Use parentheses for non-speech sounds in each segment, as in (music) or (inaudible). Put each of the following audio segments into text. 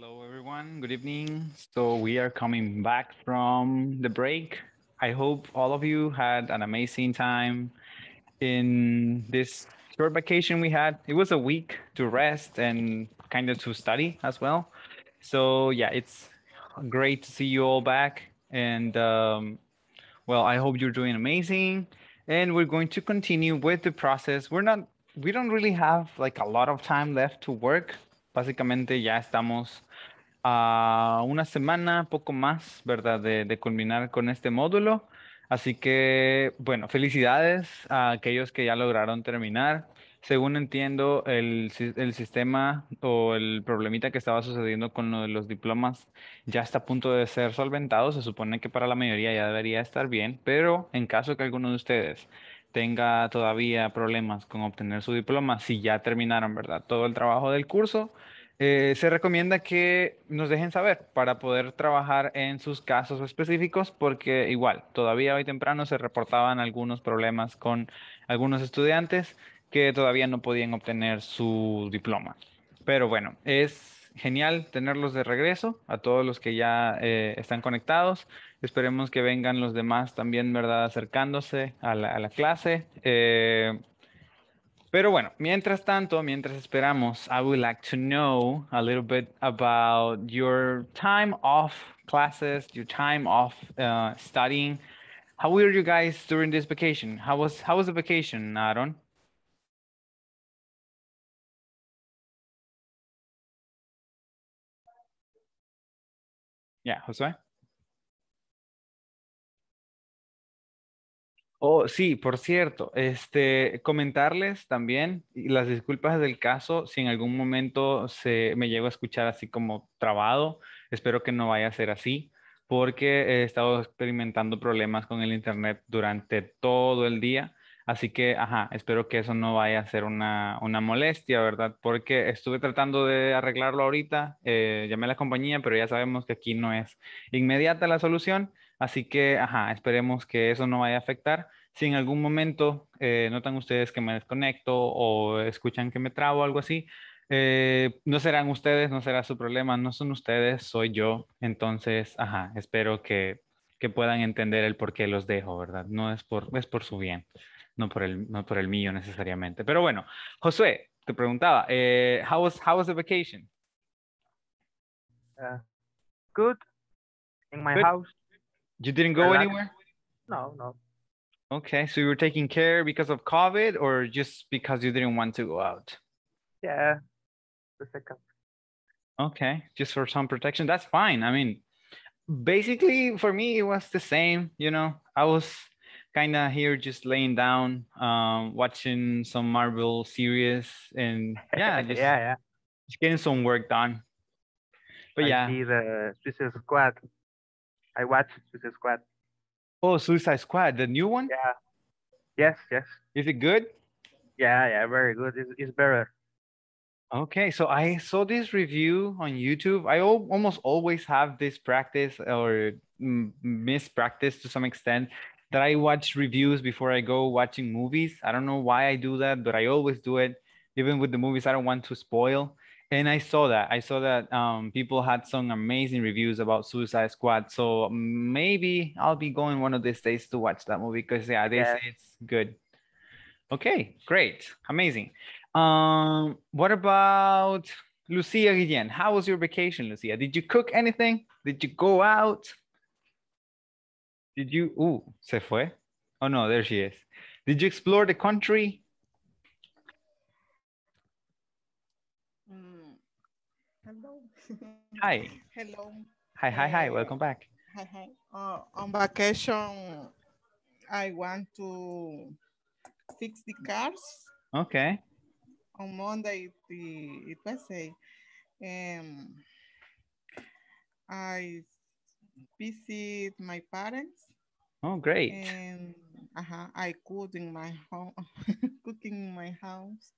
Hello, everyone. Good evening. So, we are coming back from the break. I hope all of you had an amazing time in this short vacation we had. It was a week to rest and kind of to study as well. So, yeah, it's great to see you all back. And, um, well, I hope you're doing amazing. And we're going to continue with the process. We're not, we don't really have like a lot of time left to work básicamente ya estamos a una semana, poco más, ¿verdad?, de, culminar con este módulo. Así que, bueno, felicidades a aquellos que ya lograron terminar. Según entiendo, el, el, sistema o el problemita que estaba sucediendo con lo de los diplomas ya está a punto de ser solventado. Se supone que para la mayoría ya debería estar bien, pero en caso que alguno de ustedes tenga todavía problemas con obtener su diploma, si ya terminaron, ¿verdad? Todo el trabajo del curso, eh, se recomienda que nos dejen saber para poder trabajar en sus casos específicos, porque igual, todavía hoy temprano se reportaban algunos problemas con algunos estudiantes que todavía no podían obtener su diploma. Pero bueno, es genial tenerlos de regreso, a todos los que ya eh, están conectados. Esperemos que vengan los demás también, ¿verdad?, acercándose a la, clase. Eh, Pero bueno, mientras tanto, mientras esperamos, I would like to know a little bit about your time off classes, your time off uh, studying. How were you guys during this vacation? How was how was the vacation, Aaron? Yeah, Jose. Oh, sí, por cierto, este, comentarles también las disculpas del caso si en algún momento se me llego a escuchar así como trabado, espero que no vaya a ser así, porque he estado experimentando problemas con el internet durante todo el día, así que, ajá, espero que eso no vaya a ser una, una molestia, ¿verdad? Porque estuve tratando de arreglarlo ahorita, eh, llamé a la compañía, pero ya sabemos que aquí no es inmediata la solución, Así que, ajá, esperemos que eso no vaya a afectar. Si en algún momento eh, notan ustedes que me desconecto o escuchan que me trabo o algo así, eh, no serán ustedes, no será su problema, no son ustedes, soy yo. Entonces, ajá, espero que, que puedan entender el por qué los dejo, ¿verdad? No es por, es por su bien, no por, el, no por el mío necesariamente. Pero bueno, José, te preguntaba, eh, how, was, how was the vacation? Ah, good, in my house. You didn't go anywhere? No, no. Okay, so you were taking care because of COVID or just because you didn't want to go out? Yeah, the second. Okay, just for some protection. That's fine. I mean, basically for me, it was the same. You know, I was kind of here just laying down, um, watching some Marvel series and (laughs) yeah, just, yeah, yeah. just getting some work done. But I yeah. See the Suicide Squad. I watched Suicide Squad. Oh, Suicide Squad, the new one? Yeah. Yes, yes. Is it good? Yeah, yeah, very good. It's, it's better. Okay, so I saw this review on YouTube. I al almost always have this practice or mm, mispractice to some extent that I watch reviews before I go watching movies. I don't know why I do that, but I always do it. Even with the movies I don't want to spoil and I saw that. I saw that um, people had some amazing reviews about Suicide Squad. So maybe I'll be going one of these days to watch that movie because yeah, they yeah. say it's good. Okay, great, amazing. Um, what about Lucia Guillen? How was your vacation, Lucia? Did you cook anything? Did you go out? Did you? Ooh, se fue. Oh no, there she is. Did you explore the country? hi. (laughs) Hello. Hi, hi, hi. Eh, Welcome back. Hi, hi. Uh, on vacation, I want to fix the cars. Okay. On Monday, the, it was a, um, I visit my parents. Oh, great. And uh -huh, I cook in my home, (laughs) cooking in my house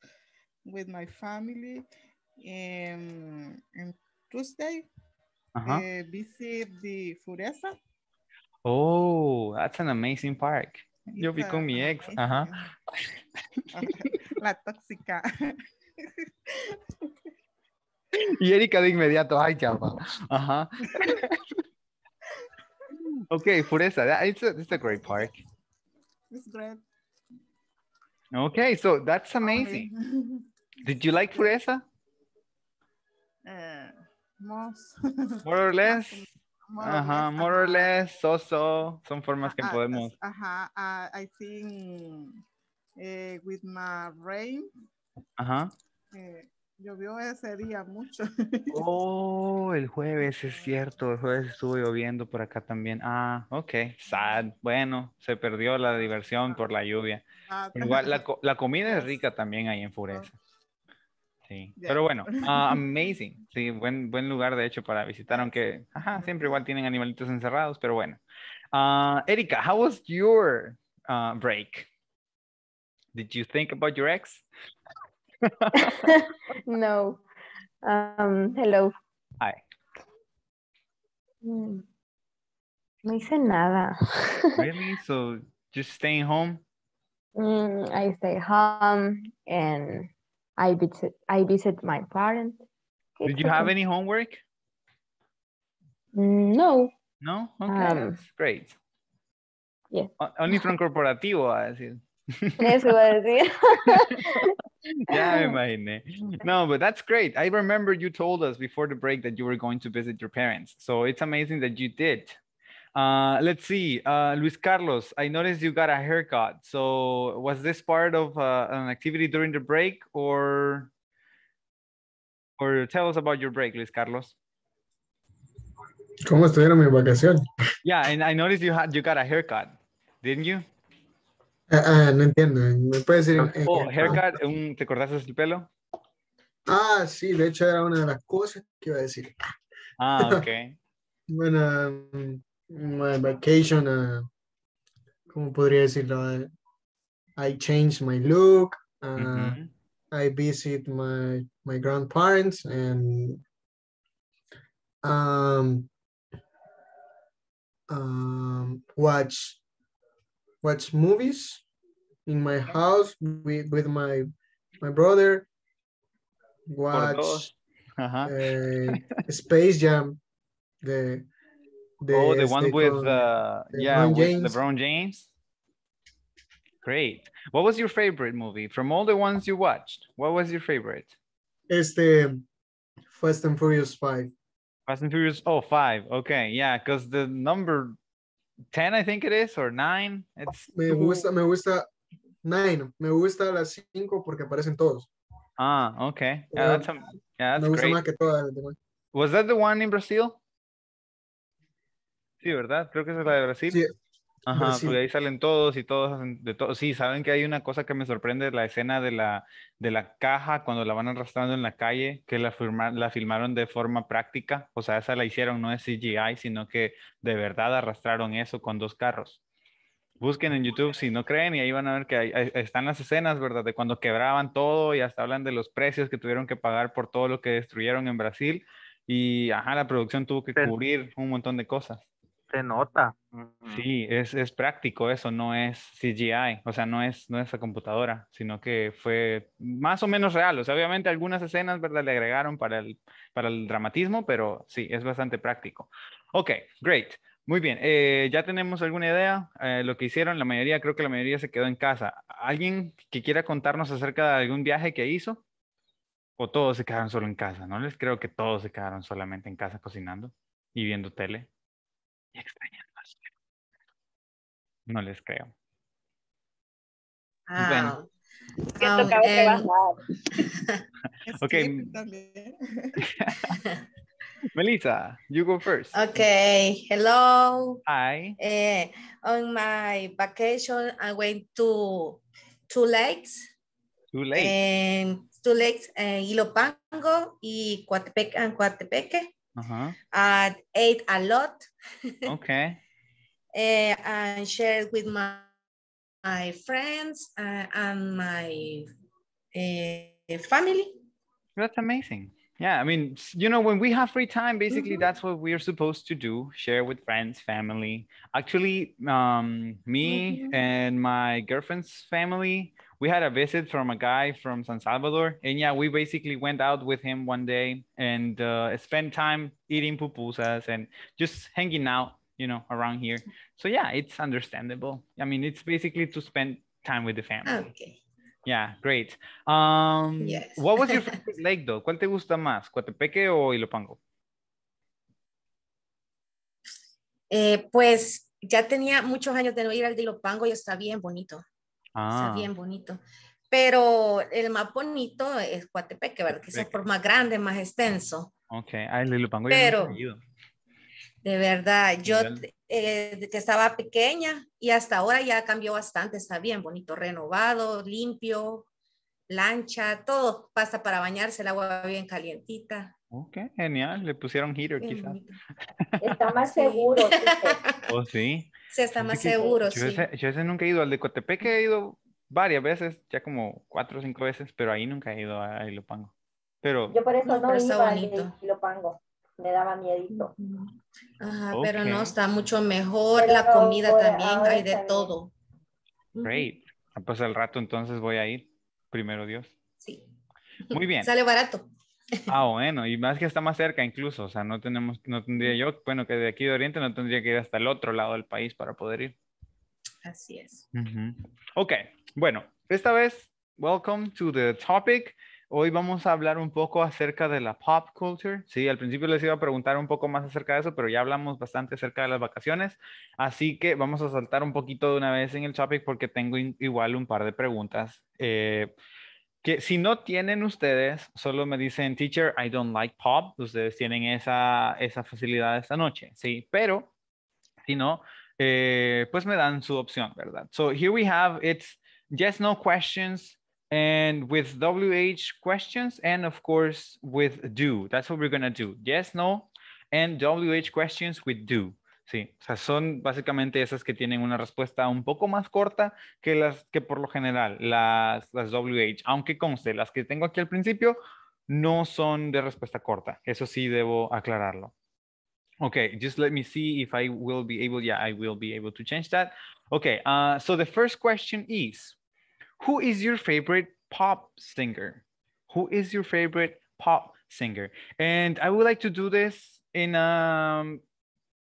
with my family. And, and Tuesday, uh-huh. uh, visit the Fureza. Oh, that's an amazing park. You'll become my ex. Uh-huh. (laughs) La tóxica. y Erika de inmediato, ay, chapa. Uh huh. okay, Fureza, that, it's, a, it's a great park. It's great. Okay, so that's amazing. Did you like Fureza? More or ah, less. More ajá, more or less, so-so. Son formas que ah, podemos. Ajá, ah, I think eh, with my rain. Ajá. Eh, llovió ese día mucho. oh, el jueves, es cierto. El jueves estuvo lloviendo por acá también. Ah, ok, sad. Bueno, se perdió la diversión por la lluvia. Igual, la, (laughs) la comida es rica también ahí en Fureza pero bueno, ah, (laughs) amazing. Sí, buen, buen lugar de hecho para visitar, aunque siempre igual tienen animalitos encerrados, pero bueno. Ah, Erika, how was your ah, break? Did you think about your ex? (laughs) no. Um, hello. Hi. Mm. No hice nada. (laughs) really? So just staying home? Mm, I stay home and I visit, I visit my parents. It's Did you have any homework? Mm, no. No? Okay, um, great. Yeah. Only from corporativo, (laughs) a decir. (laughs) yeah, I imaginé. No, but that's great. I remember you told us before the break that you were going to visit your parents. So it's amazing that you did. Uh, let's see, uh, Luis Carlos, I noticed you got a haircut. So was this part of uh, an activity during the break or, or tell us about your break, Luis Carlos? ¿Cómo estuvieron mi vacación? Yeah, and I noticed you had you got a haircut, didn't you? Ah, uh, no entiendo. ¿Me puedes decir? Oh, haircut, un, ¿te cortaste el pelo? Ah, sí, de hecho era una de las cosas que iba a decir. Ah, ok. (laughs) bueno, my vacation, uh, ¿cómo podría decirlo? Ah, I changed my look. Uh, mm -hmm. I visit my my grandparents and um, um, watch watch movies in my house with, with my my brother. Watch uh -huh. uh, Space Jam, the the, oh, the one with uh, yeah, LeBron James. With LeBron James. Great. What was your favorite movie from all the ones you watched? What was your favorite? It's the Fast and Furious Five. Fast and Furious. Oh, five. Okay, yeah, because the number ten, I think it is, or nine. It's. Me gusta, me gusta nine. Me gusta las cinco porque aparecen todos. Ah, okay. Yeah, that's, yeah, that's me gusta great. Más que todas Was that the one in Brazil? Sí, ¿verdad? Creo que esa es la de Brasil. Sí. Ajá, ahí salen todos y todos de todo. Sí, saben que hay una cosa que me sorprende, la escena de la, de la caja cuando la van arrastrando en la calle, que la, la filmaron de forma práctica, o sea, esa la hicieron, no es CGI, sino que de verdad arrastraron eso con dos carros. Busquen en YouTube si no creen y ahí van a ver que están las escenas, ¿verdad? De cuando quebraban todo y hasta hablan de los precios que tuvieron que pagar por todo lo que destruyeron en Brasil y, ajá, la producción tuvo que cubrir un montón de cosas nota. Sí, es, práctico eso, no es CGI, o sea, no es, no la computadora, sino que fue más o menos real. O sea, obviamente algunas escenas, ¿verdad? Le agregaron para el, para el dramatismo, pero sí, es bastante práctico. Ok, great. Muy bien, eh, ya tenemos alguna idea. Eh, lo que hicieron, la mayoría, creo que la mayoría se quedó en casa. ¿Alguien que quiera contarnos acerca de algún viaje que hizo? ¿O todos se quedaron solo en casa? No les creo que todos se quedaron solamente en casa cocinando y viendo tele y extrañando al suelo. No les creo. Wow. Bueno. Siento que um, um, (laughs) okay. (laughs) Melissa, you go first. Okay, hello. Hi. Uh, on my vacation, I went to two lakes. Two lakes. Um, two lakes, uh, y Coatepec and Coatepeque. uh-huh. and ate a lot. okay. Uh, (laughs) and shared with my, my friends uh, and my uh, family. That's amazing. Yeah, I mean, you know, when we have free time, basically mm-hmm. that's what we're supposed to do share with friends, family. Actually, um, me mm-hmm. and my girlfriend's family, we had a visit from a guy from San Salvador, and yeah, we basically went out with him one day and uh, spent time eating pupusas and just hanging out, you know, around here. So yeah, it's understandable. I mean, it's basically to spend time with the family. Ah, okay. Yeah, great. Um, yes. what was your (laughs) favorite lake though? ¿Cuál te gusta más, Coatepeque o Ilopango? Eh, pues ya tenía muchos años de no ir al de Ilopango y está bien bonito. Está ah. bien bonito. Pero el más bonito es Coatepeque, ¿verdad? Que es por más grande, más extenso. Ok, ah, Pero, de verdad, yo eh, que estaba pequeña y hasta ahora ya cambió bastante, está bien bonito, renovado, limpio, lancha, todo, pasa para bañarse, el agua bien calientita. Ok, oh, genial. Le pusieron heater quizás. Está más seguro. oh, sí. Se está más seguro, sí. Oh, yo ese nunca he ido. Al de Cotepeque he ido varias veces, ya como cuatro o cinco veces, pero ahí nunca he ido a Ilopango. Pero, yo por eso no, no y a Ilopango. Me daba miedito. Ajá, pero no, está mucho mejor. la comida también, hay de todo. Great. Ah, pues al rato entonces voy a ir. Primero Dios. Sí. Muy (laughs) bien. Sale barato. Ah, bueno, y más que está más cerca incluso, o sea, no tenemos, no tendría yo, bueno, que de aquí de Oriente no tendría que ir hasta el otro lado del país para poder ir. Así es. Ok, bueno, esta vez, welcome to the topic. Hoy vamos a hablar un poco acerca de la pop culture. Sí, al principio les iba a preguntar un poco más acerca de eso, pero ya hablamos bastante acerca de las vacaciones. Así que vamos a saltar un poquito de una vez en el topic porque tengo igual un par de preguntas. Eh, que si no tienen ustedes, solo me dicen, teacher, I don't like pop. Ustedes tienen esa, esa facilidad esta noche, ¿sí? Pero, si no, eh, pues me dan su opción, ¿verdad? So here we have, it's yes, no questions, and with WH questions, and of course with do. That's what we're going to do. Yes, no, and WH questions with do. Sí, son básicamente esas que tienen una respuesta un poco más corta que las que por lo general, las, las WH, aunque conste, las que tengo aquí al principio no son de respuesta corta. Eso sí debo aclararlo. Okay, just let me see if I will be able, yeah, I will be able to change that. Okay, uh, so the first question is, who is your favorite pop singer? Who is your favorite pop singer? And I would like to do this in um,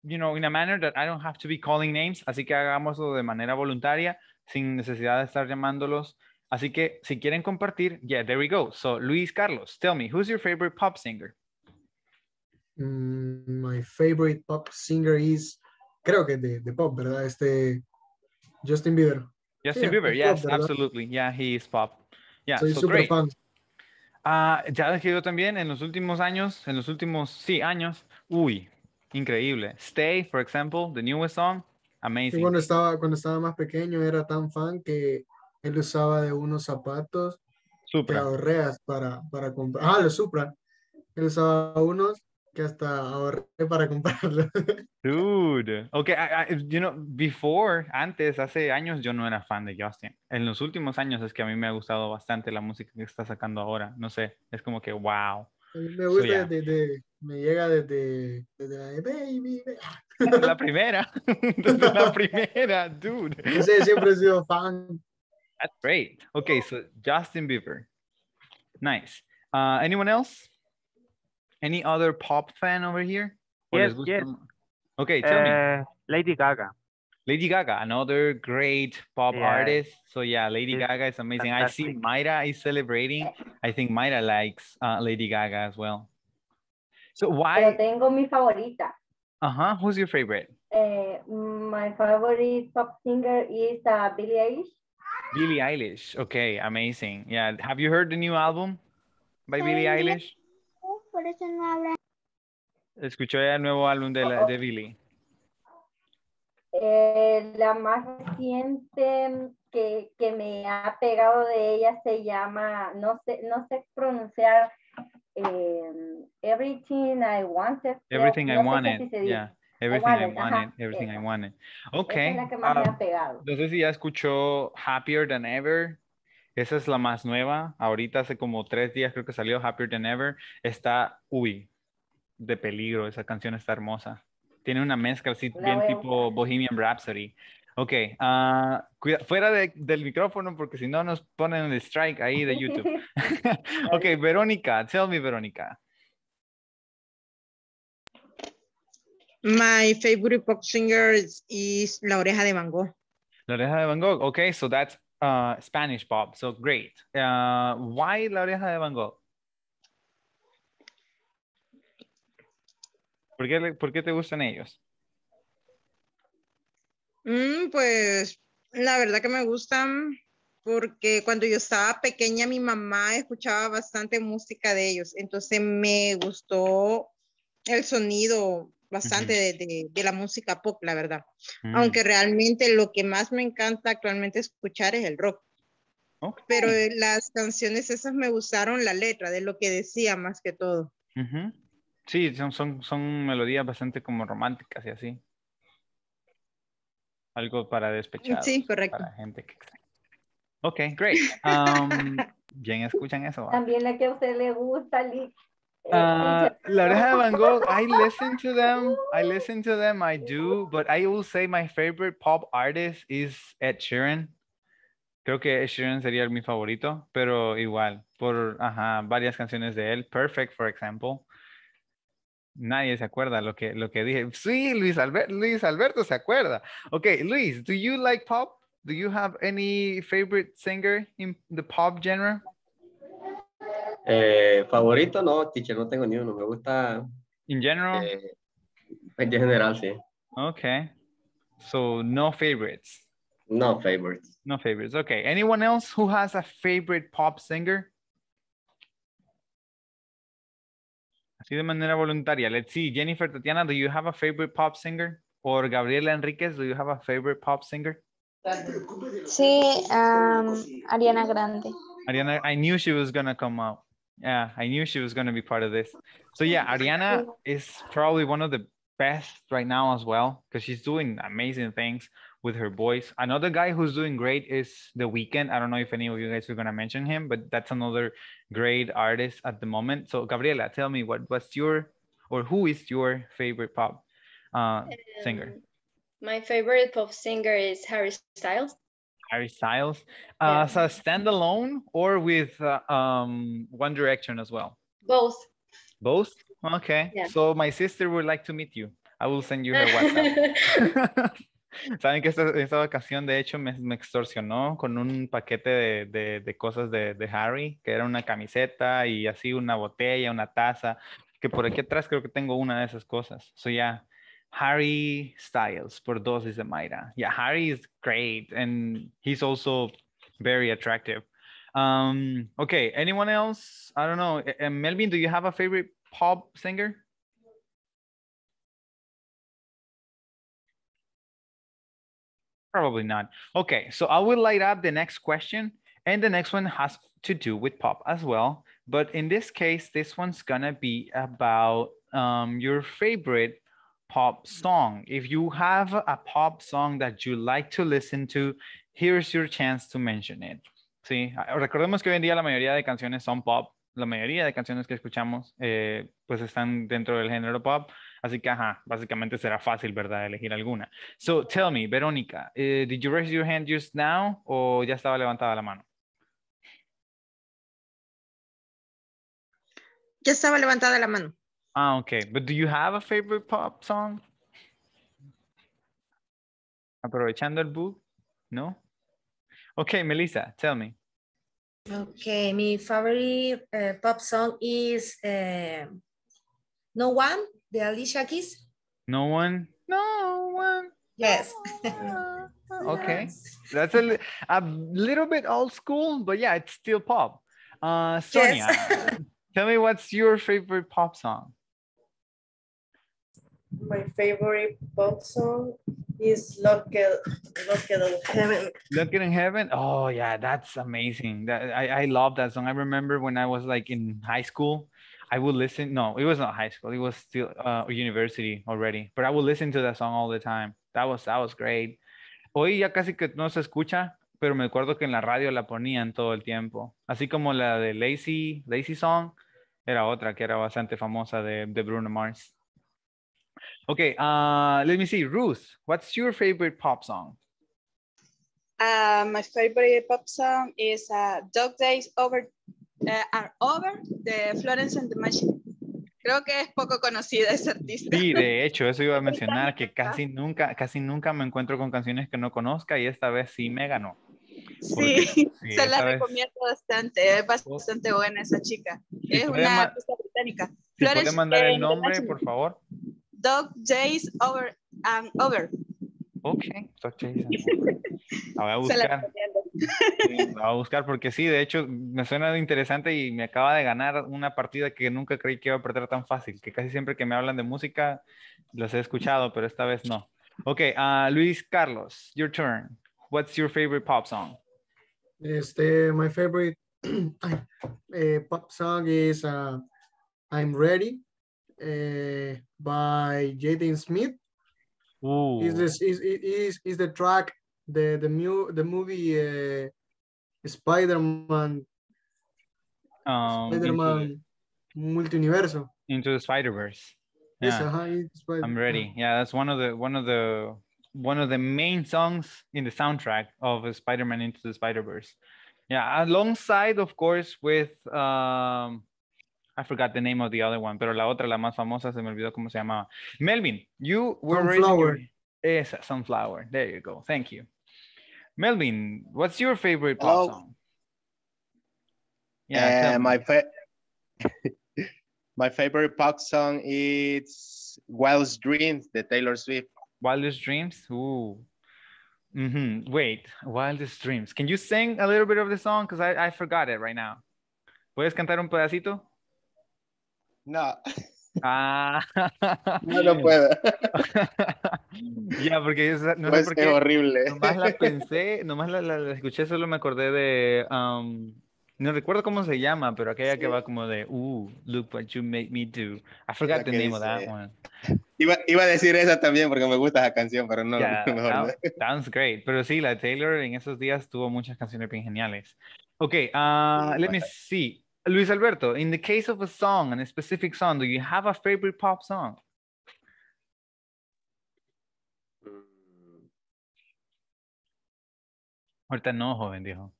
you know, in a manner that I don't have to be calling names, así que hagámoslo de manera voluntaria, sin necesidad de estar llamándolos. Así que si quieren compartir, yeah, there we go. So, Luis Carlos, tell me, who's your favorite pop singer? Mm, my favorite pop singer is, creo que de, de pop, ¿verdad? Este, Justin Bieber. Justin Bieber, yes, absolutely. Yeah, he is pop. Yeah, Soy so super great. fan. Uh, ya he yo también en los últimos años, en los últimos, sí, años, uy, increíble. Stay, for example, the newest song, amazing. cuando estaba, cuando estaba más pequeño era tan fan que él usaba de unos zapatos que ahorreas para, para comprar. Ah, los Supra. Él usaba unos que hasta ahorré para (laughs) comprarlos. Dude, ok, you know, before, antes, hace años yo no era fan de Justin. En los últimos años es que a mí me ha gustado bastante la música que está sacando ahora. No sé, es como que wow. Me gusta so, yeah. desde, desde, me llega desde, desde la de Baby. Desde la primera. (laughs) Desde la primera, dude. Yo sé, siempre he sido fan. That's great. Okay, so Justin Bieber. Nice. Uh, anyone else? Any other pop fan over here? Yes, yes. Okay, tell uh, me. Eh, Lady Gaga. Lady Gaga, another great pop yeah. artist. So yeah, Lady Gaga is amazing. Fantastic. I see Myra is celebrating. I think Myra likes uh, Lady Gaga as well. So why? Pero tengo mi favorita. Uh huh. Who's your favorite? Uh, my favorite pop singer is uh, Billie Eilish. Billie Eilish. Okay, amazing. Yeah. Have you heard the new album by eh, Billie Eilish? Por eso no habla. Escuchó el nuevo álbum de, la, de oh, oh. Billie. Eh, la más reciente que, me ha pegado de ella se llama, no sé, no sé pronunciar, eh, Everything I Wanted. Everything I Wanted, yeah. Everything I Wanted, Everything I Wanted. No sé si ya escuchó Happier Than Ever. Esa es la más nueva. Ahorita hace como tres días creo que salió Happier Than Ever. Está, uy, de peligro. Esa canción está hermosa. Tiene una mezcla así bien tipo Bohemian Rhapsody. Ok, ah, fuera de, del micrófono porque si no nos ponen el strike ahí de YouTube. (laughs) (laughs) ok, Verónica, tell me Verónica. My favorite pop singer is La Oreja de Van Gogh. La Oreja de Van Gogh, okay, so that's uh, Spanish pop, so great. Uh, why La Oreja de Van Gogh? ¿Por qué, te gustan ellos? Mm, pues la verdad que me gustan porque cuando yo estaba pequeña mi mamá escuchaba bastante música de ellos, entonces me gustó el sonido bastante de, la música pop, la verdad. Mm. Aunque realmente lo que más me encanta actualmente escuchar es el rock. Pero las canciones esas me gustaron la letra, de lo que decía más que todo. Uh Sí, son, son, melodías bastante como románticas y así. Algo para despechar. Sí, correcto. gente que... Ok, great. Um, (laughs) bien escuchan eso. También la que a usted le gusta, eh, ah, la Van Gogh, I (laughs) listen to them, I listen to them, I do, but I will say my favorite pop artist is Ed Sheeran. Creo que Ed Sheeran sería mi favorito, pero igual, por varias canciones de él, Perfect, for example, Nadie se acuerda lo que, lo que dije. Sí, Luis, Alberto se acuerda. Ok, Luis, do you like pop? Do you have any favorite singer in the pop genre? Eh, favorito no, teacher, no tengo ni uno. Me gusta. In general? Eh, en general, sí. Okay. So no favorites. No favorites. No favorites. Okay. Anyone else who has a favorite pop singer? así de manera voluntaria. Let's see, Jennifer, Tatiana, do you have a favorite pop singer? Or Gabriela Enriquez, do you have a favorite pop singer? Sí, um, Ariana Grande. Ariana, I knew she was going to come out. Yeah, I knew she was going to be part of this. So yeah, Ariana is probably one of the best right now as well because she's doing amazing things with her boys. Another guy who's doing great is The Weekend. I don't know if any of you guys are going to mention him, but that's another great artist at the moment. So, Gabriela, tell me what was your or who is your favorite pop uh, um, singer? My favorite pop singer is Harry Styles. Harry Styles. Uh, yeah. So, standalone or with uh, um, One Direction as well? Both. Both? Okay. Yeah. So, my sister would like to meet you. I will send you her (laughs) WhatsApp. (laughs) (laughs) Saben que esta, esta, vacación, de hecho, me, me extorsionó con un paquete de, de, cosas de, de, Harry, que era una camiseta y así una botella, una taza, que por aquí atrás creo que tengo una de esas cosas. Soy ya Harry Styles por dos, dice Mayra. Yeah, Harry is great and he's also very attractive. Um, okay, anyone else? I don't know. Eh, eh, Melvin, do you have a favorite pop singer? Probably not. Okay, so I will light up the next question. And the next one has to do with pop as well. But in this case, this one's gonna be about um, your favorite pop song. If you have a pop song that you like to listen to, here's your chance to mention it. Sí, recordemos que hoy en día la mayoría de canciones son pop. La mayoría de canciones que escuchamos eh, pues están dentro del género pop. Así que, ajá, básicamente será fácil, ¿verdad? Elegir alguna. So, tell me, Verónica, eh, did you raise your hand just now o ya estaba levantada la mano? Ya estaba levantada la mano. Ah, ok. But do you have a favorite pop song? Aprovechando el book, ¿no? Ok, Melissa, tell me. Okay, my favorite eh, pop song is eh, No One the Alicia Keys? No one. No one. Yes. (laughs) okay. That's a, a little bit old school, but yeah, it's still pop. Uh, Sonia, yes. (laughs) tell me what's your favorite pop song? My favorite pop song is Look at in Heaven. Locked in Heaven? Oh, yeah, that's amazing. That, I, I love that song. I remember when I was like in high school, I would listen. No, it was not high school. It was still uh, university already. But I would listen to that song all the time. That was that was great. Hoy ya casi que no se escucha, pero me acuerdo que en la radio la ponían todo el tiempo. Así como la de Lazy Lazy Song era otra que era bastante famosa de, de Bruno Mars. Okay, uh, let me see. Ruth, what's your favorite pop song? Uh, my favorite pop song is uh, Dog Days Over eh, are Over de Florence and the Machine. Creo que es poco conocida esa artista. Sí, de hecho, eso iba a (laughs) mencionar, que casi nunca, casi nunca me encuentro con canciones que no conozca y esta vez sí me ganó. sí, (laughs) se la recomiendo bastante, es oh. bastante buena esa chica. es una artista británica. Si puede mandar el nombre, por favor? Dog Jays Over and um, Over. Ok, Dog Jays Over. a buscar. (laughs) Se la recomiendo a buscar porque sí, de hecho me suena interesante y me acaba de ganar una partida que nunca creí que iba a perder tan fácil, que casi siempre que me hablan de música los he escuchado, pero esta vez no. Ok, ah, Luis Carlos, your turn. What's your favorite pop song? Este, my favorite (clears throat) eh, pop song is ah, I'm Ready eh, by Jaden Smith. Is, is, is, is the track the the mu the movie uh, Spider-Man. Um, Spider-Man Multiverso. Into the Spider-Verse. Yeah. Yes, uh-huh, Spider I'm ready. Yeah, that's one of the one of the one of the main songs in the soundtrack of Spider-Man Into the Spider-Verse. Yeah, alongside, of course, with um, I forgot the name of the other one, pero la otra, la más famosa, se me olvidó cómo se llamaba. Melvin, you were Sunflower. your... Esa, Sunflower. There you go. Thank you. Melvin, what's your favorite pop Hello? song? Yeah, uh, my fa- (laughs) my favorite pop song is Wildest Dreams, the Taylor Swift. Wildest Dreams? Ooh. Mm-hmm. Wait, Wildest Dreams. Can you sing a little bit of the song? Because I, I forgot it right now. ¿Puedes cantar un pedacito? No. (laughs) Ah. No lo puedo. (laughs) ya, porque Es horrible. Nomás la (laughs) pensé, nomás la, la, escuché, solo me acordé de. Um, no recuerdo cómo se llama, pero aquella que va como de, uh, look what you made me do. I forgot the name of that one. Iba, iba, a decir esa también porque me gusta esa canción, pero no. (laughs) Sounds great. Pero sí, la Taylor en esos días tuvo muchas canciones bien geniales. Ok, ah, let me see. Luis Alberto, in the case of a song, and a specific song, do you have a favorite pop song? Mm. Ahorita no, joven, dijo.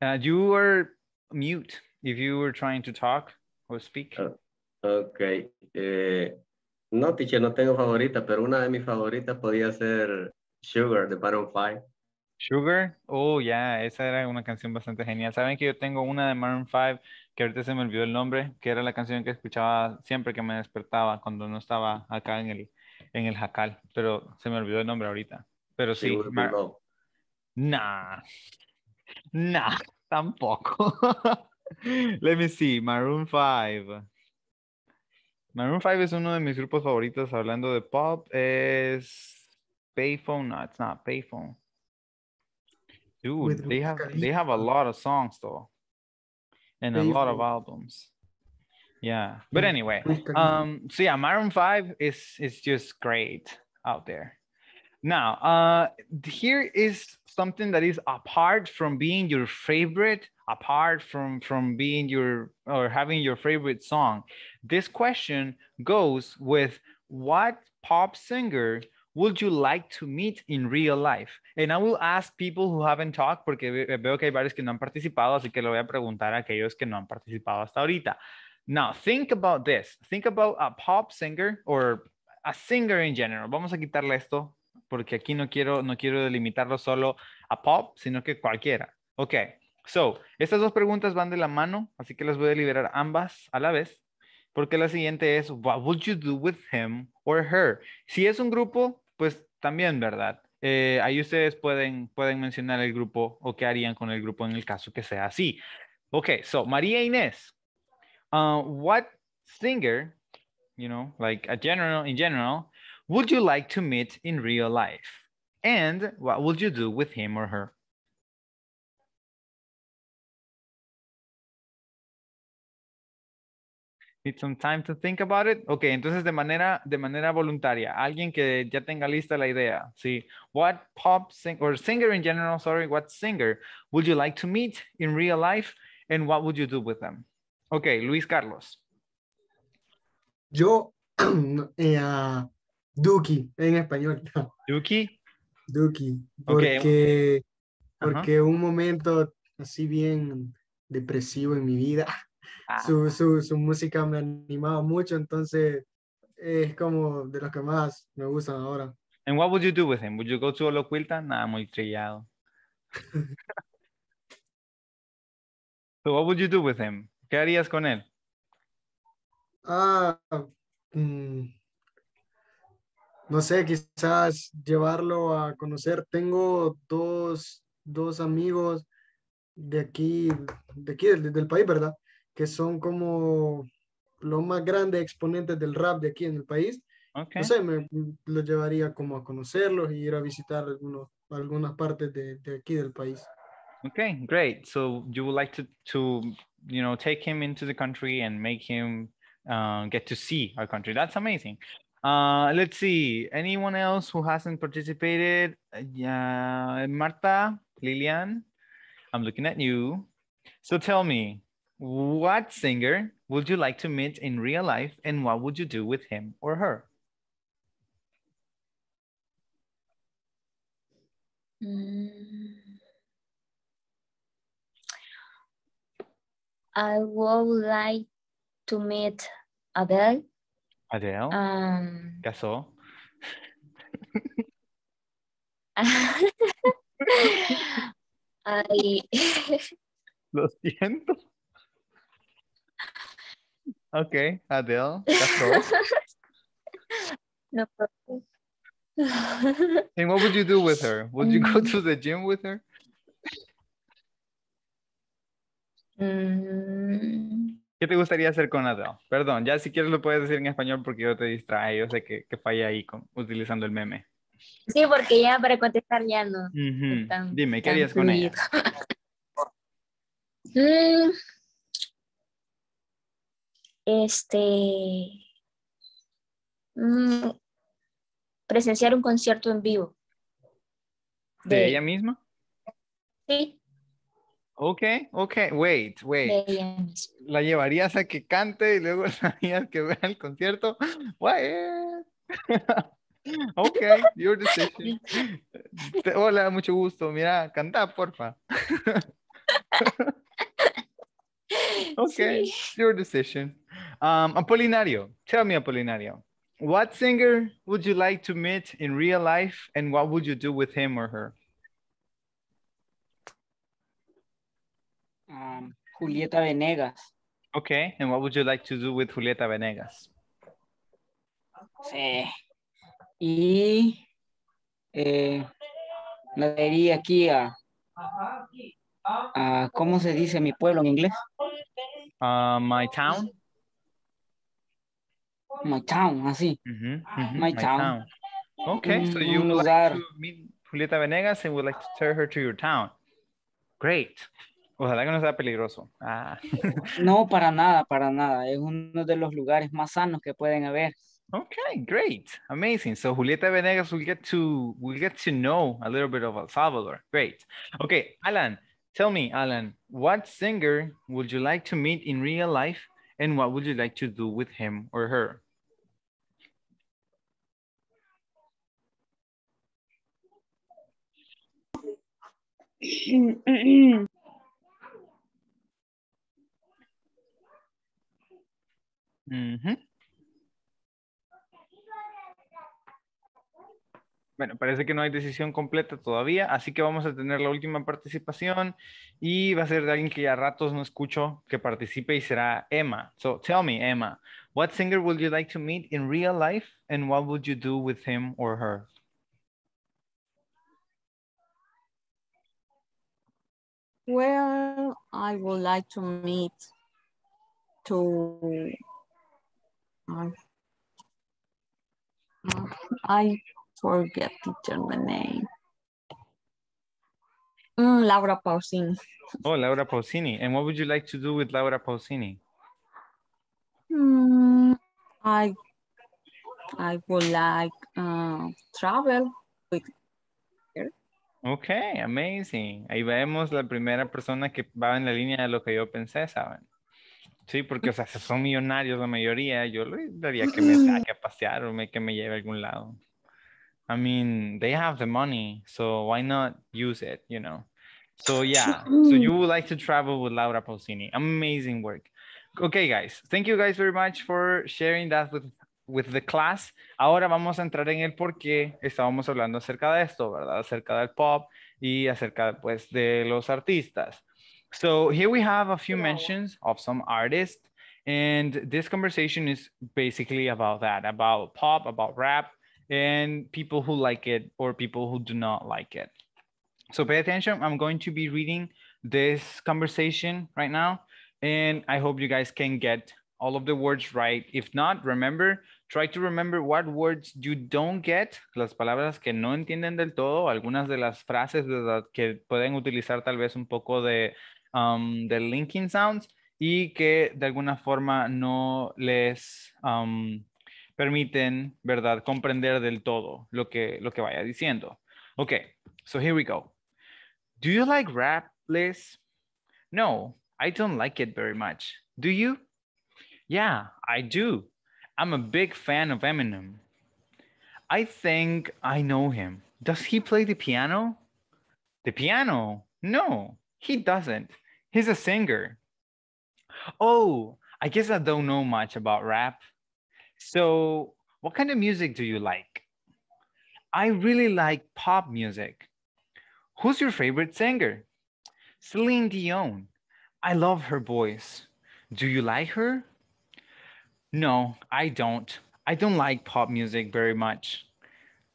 Uh, you were mute if you were trying to talk or speak. Ah, okay. ok. Eh, no, teacher, no tengo favorita, pero una de mis favoritas podría ser Sugar de of 5. Sugar, oh ya, yeah. esa era una canción bastante genial. Saben que yo tengo una de Maroon 5 que ahorita se me olvidó el nombre, que era la canción que escuchaba siempre que me despertaba cuando no estaba acá en el, en el jacal, pero se me olvidó el nombre ahorita. Pero sí, nah, nah, (laughs) tampoco. (laughs) Let me see, Maroon 5. Maroon 5 es uno de mis grupos favoritos hablando de pop. Es Payphone, no, it's not Payphone. Dude, with they have Khalifa. they have a lot of songs though, and a lot of albums. Yeah, but anyway, um, so yeah, Maroon Five is is just great out there. Now, uh, here is something that is apart from being your favorite, apart from from being your or having your favorite song. This question goes with what pop singer would you like to meet in real life? And I will ask people who haven't talked, porque veo que hay varios que no han participado, así que lo voy a preguntar a aquellos que no han participado hasta ahorita. Now, think about this. Think about a pop singer or a singer in general. Vamos a quitarle esto, porque aquí no quiero, no quiero delimitarlo solo a pop, sino que cualquiera. Ok, so, estas dos preguntas van de la mano, así que las voy a liberar ambas a la vez porque la siguiente es, what would you do with him or her? Si es un grupo, pues también, ¿verdad? Eh, ahí ustedes pueden, pueden mencionar el grupo o qué harían con el grupo en el caso que sea así. Ok, so María e Inés, uh, what singer, you know, like a general, in general, would you like to meet in real life? And what would you do with him or her? Need some time to think about it. Ok, entonces de manera, de manera voluntaria. Alguien que ya tenga lista la idea. Sí. What pop sing or singer in general, sorry, what singer would you like to meet in real life and what would you do with them? Ok, Luis Carlos. Yo, (clears throat) eh, Duki en español. (laughs) Duki. Duki. Porque, un momento así bien depresivo en mi vida Ah. su, su, su, música me animaba mucho, entonces es como de los que más me gustan ahora. And what would you do with pues, him? Would you go to Nada, muy trillado. (laughs) so what would you do with pues, him? Em, ¿Qué harías con él? Ah, mm, no sé, quizás llevarlo a conocer. Tengo dos, dos amigos de aquí, de aquí del país, ¿verdad? que son como los más grandes exponentes del rap de aquí en el país. No sé, me, los llevaría como a conocerlos y ir a visitar algunos, algunas partes de, aquí del país. Okay, great. So you would like to, to, you know, take him into the country and make him uh, get to see our country. That's amazing. Uh, let's see. Anyone else who hasn't participated? Uh, Marta, Lilian, I'm looking at you. So tell me, What singer would you like to meet in real life and what would you do with him or her? Mm. I would like to meet Adele. Adele? Um, Gasol? (laughs) I... (laughs) Lo siento. Okay, Adele, that's no problem. what would you do with her? Would you go mm. to the gym with her? Mm. ¿Qué te gustaría hacer con Adele? Perdón, ya si quieres lo puedes decir en español porque yo te distrae, yo sé que, que falla ahí con, utilizando el meme. Sí, porque ya para contestar ya no. Dime, ¿qué harías con ella? (laughs) este, mm, presenciar un concierto en vivo. ¿De, ella misma? Sí. Ok, ok, wait, wait. ¿La llevarías a que cante y luego (laughs) la que vea el concierto? What? (laughs) ok, your decision. Hola, mucho gusto. Mira, canta, porfa. (laughs) ok, your decision. Um, Apolinario, tell me, Apolinario, what singer would you like to meet in real life and what would you do with him or her? Um, Julieta Venegas. Okay, and what would you like to do with Julieta Venegas? Sí. Eh, y eh, la aquí a, a, ¿cómo se dice mi pueblo en inglés? Uh, my town. My town, así. see. Ah, my, my town. town. Okay, so you would like to meet Julieta Venegas and would like to take her to your town. Great. Ojalá que no sea peligroso. Ah. (laughs) no, para nada, para nada. Es uno de los lugares más sanos que pueden haber. Okay, great. Amazing. So Julieta Venegas will get to will get to know a little bit of El Salvador. Great. Okay, Alan, tell me, Alan, what singer would you like to meet in real life and what would you like to do with him or her? Bueno, parece que no hay decisión completa todavía, así que vamos a tener la última participación y va a ser de alguien que ya ratos no escucho que participe y será Emma. So tell me, Emma, what singer would you like to meet in real life and what would you do with him or her? Well, I would like to meet to uh, I forget teacher the name. Mm, Laura Pausini. Oh, Laura Pausini. And what would you like to do with Laura Pausini? Mm, I I would like uh, travel with Ok, amazing. Ahí vemos la primera persona que va en la línea de lo que yo pensé, ¿saben? Sí, porque, o sea, son millonarios la mayoría. Yo le daría que me saque a pasear o me, que me lleve a algún lado. I mean, they have the money, so why not use it, you know? So, yeah. So, you would like to travel with Laura Pausini. Amazing work. Okay, guys. Thank you guys very much for sharing that with with the class. Ahora vamos a entrar en el por qué estábamos hablando acerca de esto, ¿verdad? Acerca del pop y acerca, pues, de los artistas. So here we have a few mentions of some artists. And this conversation is basically about that, about pop, about rap, and people who like it or people who do not like it. So pay attention. I'm going to be reading this conversation right now. And I hope you guys can get all of the words right. If not, remember Try to remember what words you don't get, las palabras que no entienden del todo, algunas de las frases que pueden utilizar tal vez un poco de, um, linking sounds y que de alguna forma no les um, permiten, ¿verdad?, comprender del todo lo que, lo que vaya diciendo. Ok, so here we go. Do you like rap, Liz? No, I don't like it very much. Do you? Yeah, I do. I'm a big fan of Eminem. I think I know him. Does he play the piano? The piano? No, he doesn't. He's a singer. Oh, I guess I don't know much about rap. So, what kind of music do you like? I really like pop music. Who's your favorite singer? Celine Dion. I love her voice. Do you like her? No, I don't. I don't like pop music very much.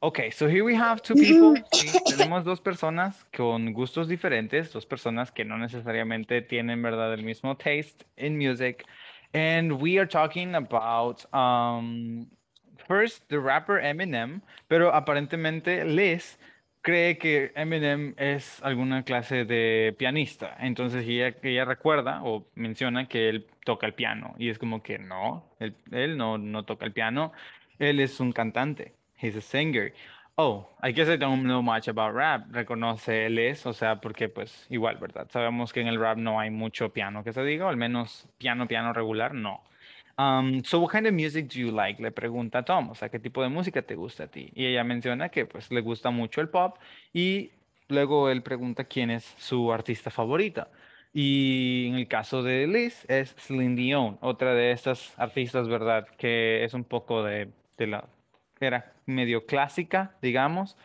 Okay, so here we have two people. (laughs) Sí, tenemos dos personas con gustos diferentes, dos personas que no necesariamente tienen verdad el mismo taste in music, and we are talking about um, first the rapper Eminem, pero aparentemente Liz cree que Eminem es alguna clase de pianista. Entonces ella, recuerda o menciona que él toca el piano. Y es como que no, él, no, no toca el piano. Él es un cantante. He's a singer. Oh, I guess I don't know much about rap. Reconoce él es, o sea, porque pues igual, ¿verdad? Sabemos que en el rap no hay mucho piano que se diga, al menos piano, piano regular, no so what kind of music do you like? Le pregunta Tom, o sea, ¿qué tipo de música te gusta a ti? Y ella menciona que pues le gusta mucho el pop y luego él pregunta quién es su artista favorita. Y en el caso de Liz es Celine Dion, otra de estas artistas, ¿verdad? Que es un poco de, la era medio clásica, digamos.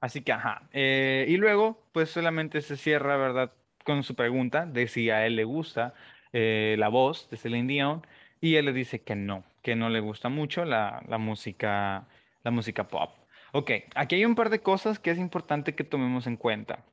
así que, ajá. Eh, y luego, pues solamente se cierra, ¿verdad? Con su pregunta de si a él le gusta eh, la voz de Celine Dion, y él le dice que no, que no le gusta mucho la, música, la música pop. Ok, aquí hay un par de cosas que es importante que tomemos en cuenta.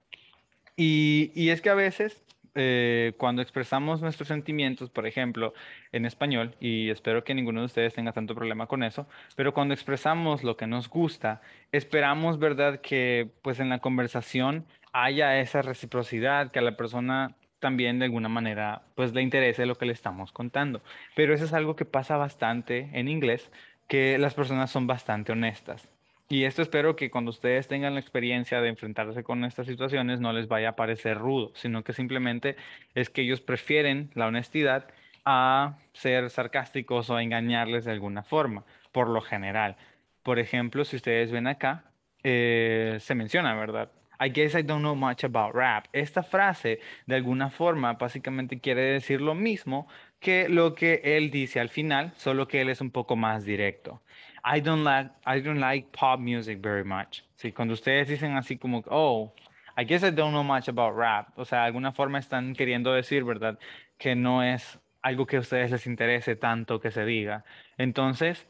Y, es que a veces eh, cuando expresamos nuestros sentimientos, por ejemplo, en español, y espero que ninguno de ustedes tenga tanto problema con eso, pero cuando expresamos lo que nos gusta, esperamos, ¿verdad?, que pues en la conversación haya esa reciprocidad, que a la persona también de alguna manera pues le interese lo que le estamos contando. Pero eso es algo que pasa bastante en inglés, que las personas son bastante honestas. Y esto espero que cuando ustedes tengan la experiencia de enfrentarse con estas situaciones no les vaya a parecer rudo, sino que simplemente es que ellos prefieren la honestidad a ser sarcásticos o a engañarles de alguna forma, por lo general. Por ejemplo, si ustedes ven acá, eh, se menciona, ¿verdad? I guess I don't know much about rap. Esta frase, de alguna forma, básicamente quiere decir lo mismo que lo que él dice al final, solo que él es un poco más directo. I don't like, I don't like pop music very much. Si cuando ustedes dicen así como, oh, I guess I don't know much about rap. O sea, de alguna forma están queriendo decir, ¿verdad? Que no es algo que a ustedes les interese tanto que se diga. Entonces,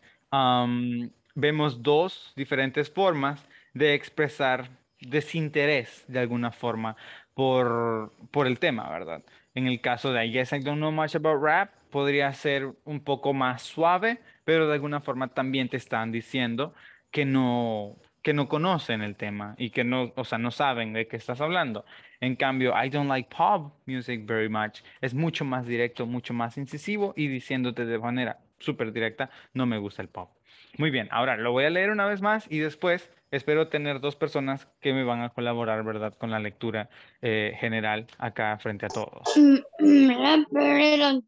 vemos dos diferentes formas de expresar desinterés de alguna forma por, por el tema, ¿verdad? En el caso de I guess I don't know much about rap, podría ser un poco más suave, pero de alguna forma también te están diciendo que no, que no conocen el tema y que no, o sea, no saben de qué estás hablando. En cambio, I don't like pop music very much es mucho más directo, mucho más incisivo y diciéndote de manera súper directa, no me gusta el pop. Muy bien, ahora lo voy a leer una vez más y después espero tener dos personas que me van a colaborar, ¿verdad? Con la lectura eh, general acá frente a todos. Mm, mm,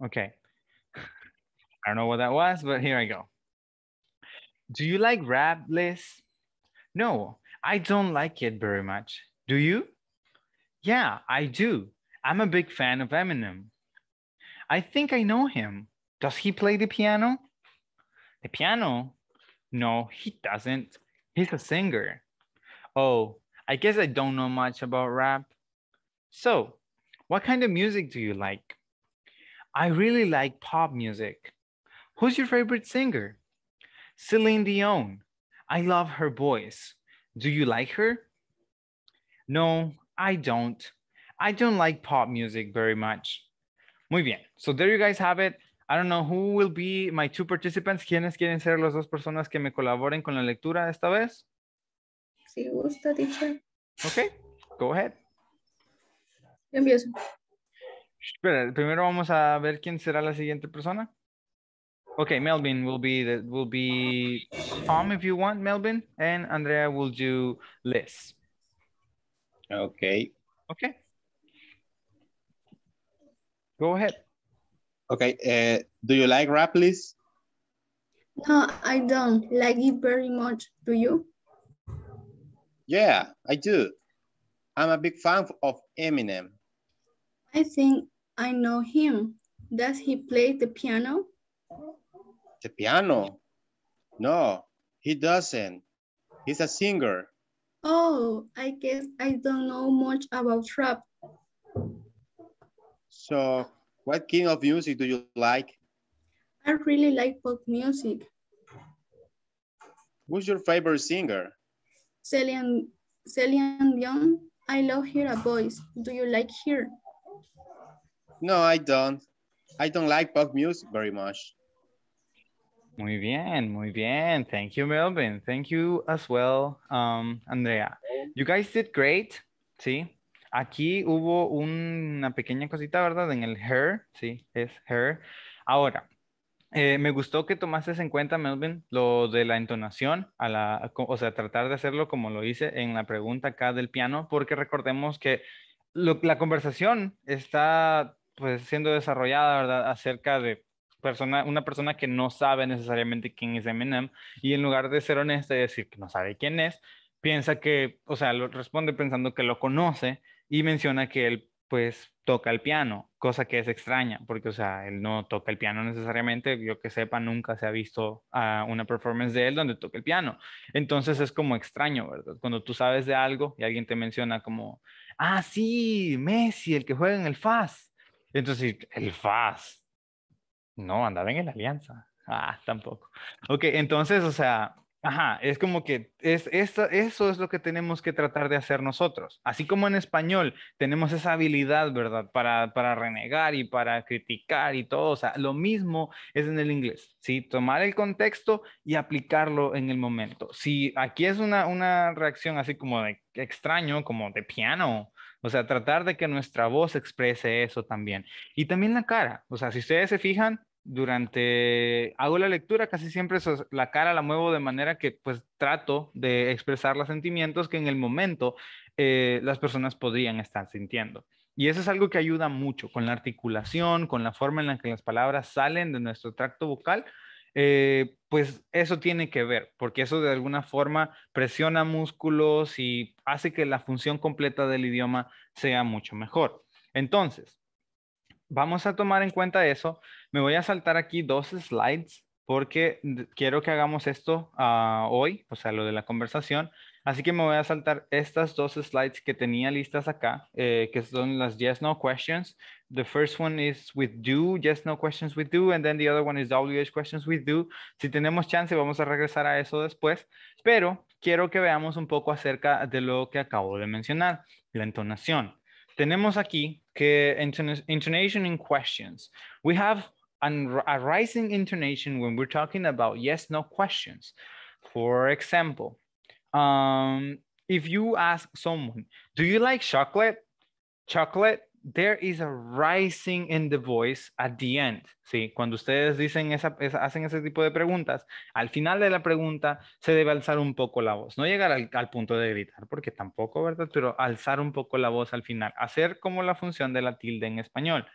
okay. I don't know what that was, but here I go. Do you like rap, Liz? No, I don't like it very much. Do you? Yeah, I do. I'm a big fan of Eminem. I think I know him. Does he play the piano? The piano? No, he doesn't. He's a singer. Oh, I guess I don't know much about rap. So, what kind of music do you like? I really like pop music. Who's your favorite singer? Celine Dion. I love her voice. Do you like her? No, I don't. I don't like pop music very much. Muy bien. So there you guys have it. I don't know who will be my two participants. ¿Quiénes quieren ser las dos personas que me colaboren con la lectura esta vez? Si gusta, teacher. Ok, go ahead. empiezo. Espera, primero vamos a ver quién será la siguiente persona. Ok, Melvin will be will be Tom if you want, Melvin, and Andrea will do Liz. Ok. Ok. Go ahead. Okay, uh, do you like please? No, I don't like it very much. Do you? Yeah, I do. I'm a big fan of Eminem. I think I know him. Does he play the piano? The piano? No, he doesn't. He's a singer. Oh, I guess I don't know much about rap. So what kind of music do you like? I really like pop music. Who's your favorite singer? Celine, Celine Dion. I love her voice. Do you like her? No, I don't. I don't like pop music very much. Muy bien, muy bien. Thank you, Melvin. Thank you as well, um, Andrea. You guys did great. See? Aquí hubo una pequeña cosita, ¿verdad? En el her, sí, es her. Ahora, eh, me gustó que tomases en cuenta, Melvin, lo de la entonación, a la, o sea, tratar de hacerlo como lo hice en la pregunta acá del piano, porque recordemos que la conversación está pues siendo desarrollada, ¿verdad? Acerca de una persona que no sabe necesariamente quién es Eminem y en lugar de ser honesta y decir que no sabe quién es, piensa que, o sea, lo responde pensando que lo conoce y menciona que él pues toca el piano, cosa que es extraña, porque o sea, él no toca el piano necesariamente, yo que sepa, nunca se ha visto una performance de él donde toca el piano. Entonces es como extraño, ¿verdad? Cuando tú sabes de algo y alguien te menciona como, ah, sí, Messi, el que juega en el FAS. Entonces, el FAS. No, andaba en el Alianza. Ah, tampoco. Ok, entonces, o sea, Ajá, es como que es, eso es lo que tenemos que tratar de hacer nosotros. Así como en español tenemos esa habilidad, ¿verdad? Para, para renegar y para criticar y todo. O sea, lo mismo es en el inglés, ¿sí? Tomar el contexto y aplicarlo en el momento. Si aquí es una, una reacción así como de extraño, como de piano, o sea, tratar de que nuestra voz exprese eso también. Y también la cara. O sea, si ustedes se fijan, durante, hago la lectura, casi siempre la cara la muevo de manera que pues trato de expresar los sentimientos que en el momento eh, las personas podrían estar sintiendo. Y eso es algo que ayuda mucho con la articulación, con la forma en la que las palabras salen de nuestro tracto vocal. Eh, pues eso tiene que ver, porque eso de alguna forma presiona músculos y hace que la función completa del idioma sea mucho mejor. Entonces, vamos a tomar en cuenta eso. Me voy a saltar aquí dos slides porque quiero que hagamos esto ah, hoy, o sea, lo de la conversación. Así que me voy a saltar estas dos slides que tenía listas acá, eh, que son las yes, no questions. The first one is with do, yes, no questions with do, and then the other one is WH questions with do. Si tenemos chance, vamos a regresar a eso después, pero quiero que veamos un poco acerca de lo que acabo de mencionar, la entonación. Tenemos aquí Uh, intona intonation in questions. We have an, a rising intonation when we're talking about yes, no questions. For example, um, if you ask someone, do you like chocolate? Chocolate there is a rising in the voice at the end. ¿sí? Cuando ustedes dicen esa, hacen ese tipo de preguntas, al final de la pregunta se debe alzar un poco la voz. No llegar al, al, punto de gritar, porque tampoco, ¿verdad? Pero alzar un poco la voz al final. Hacer como la función de la tilde en español.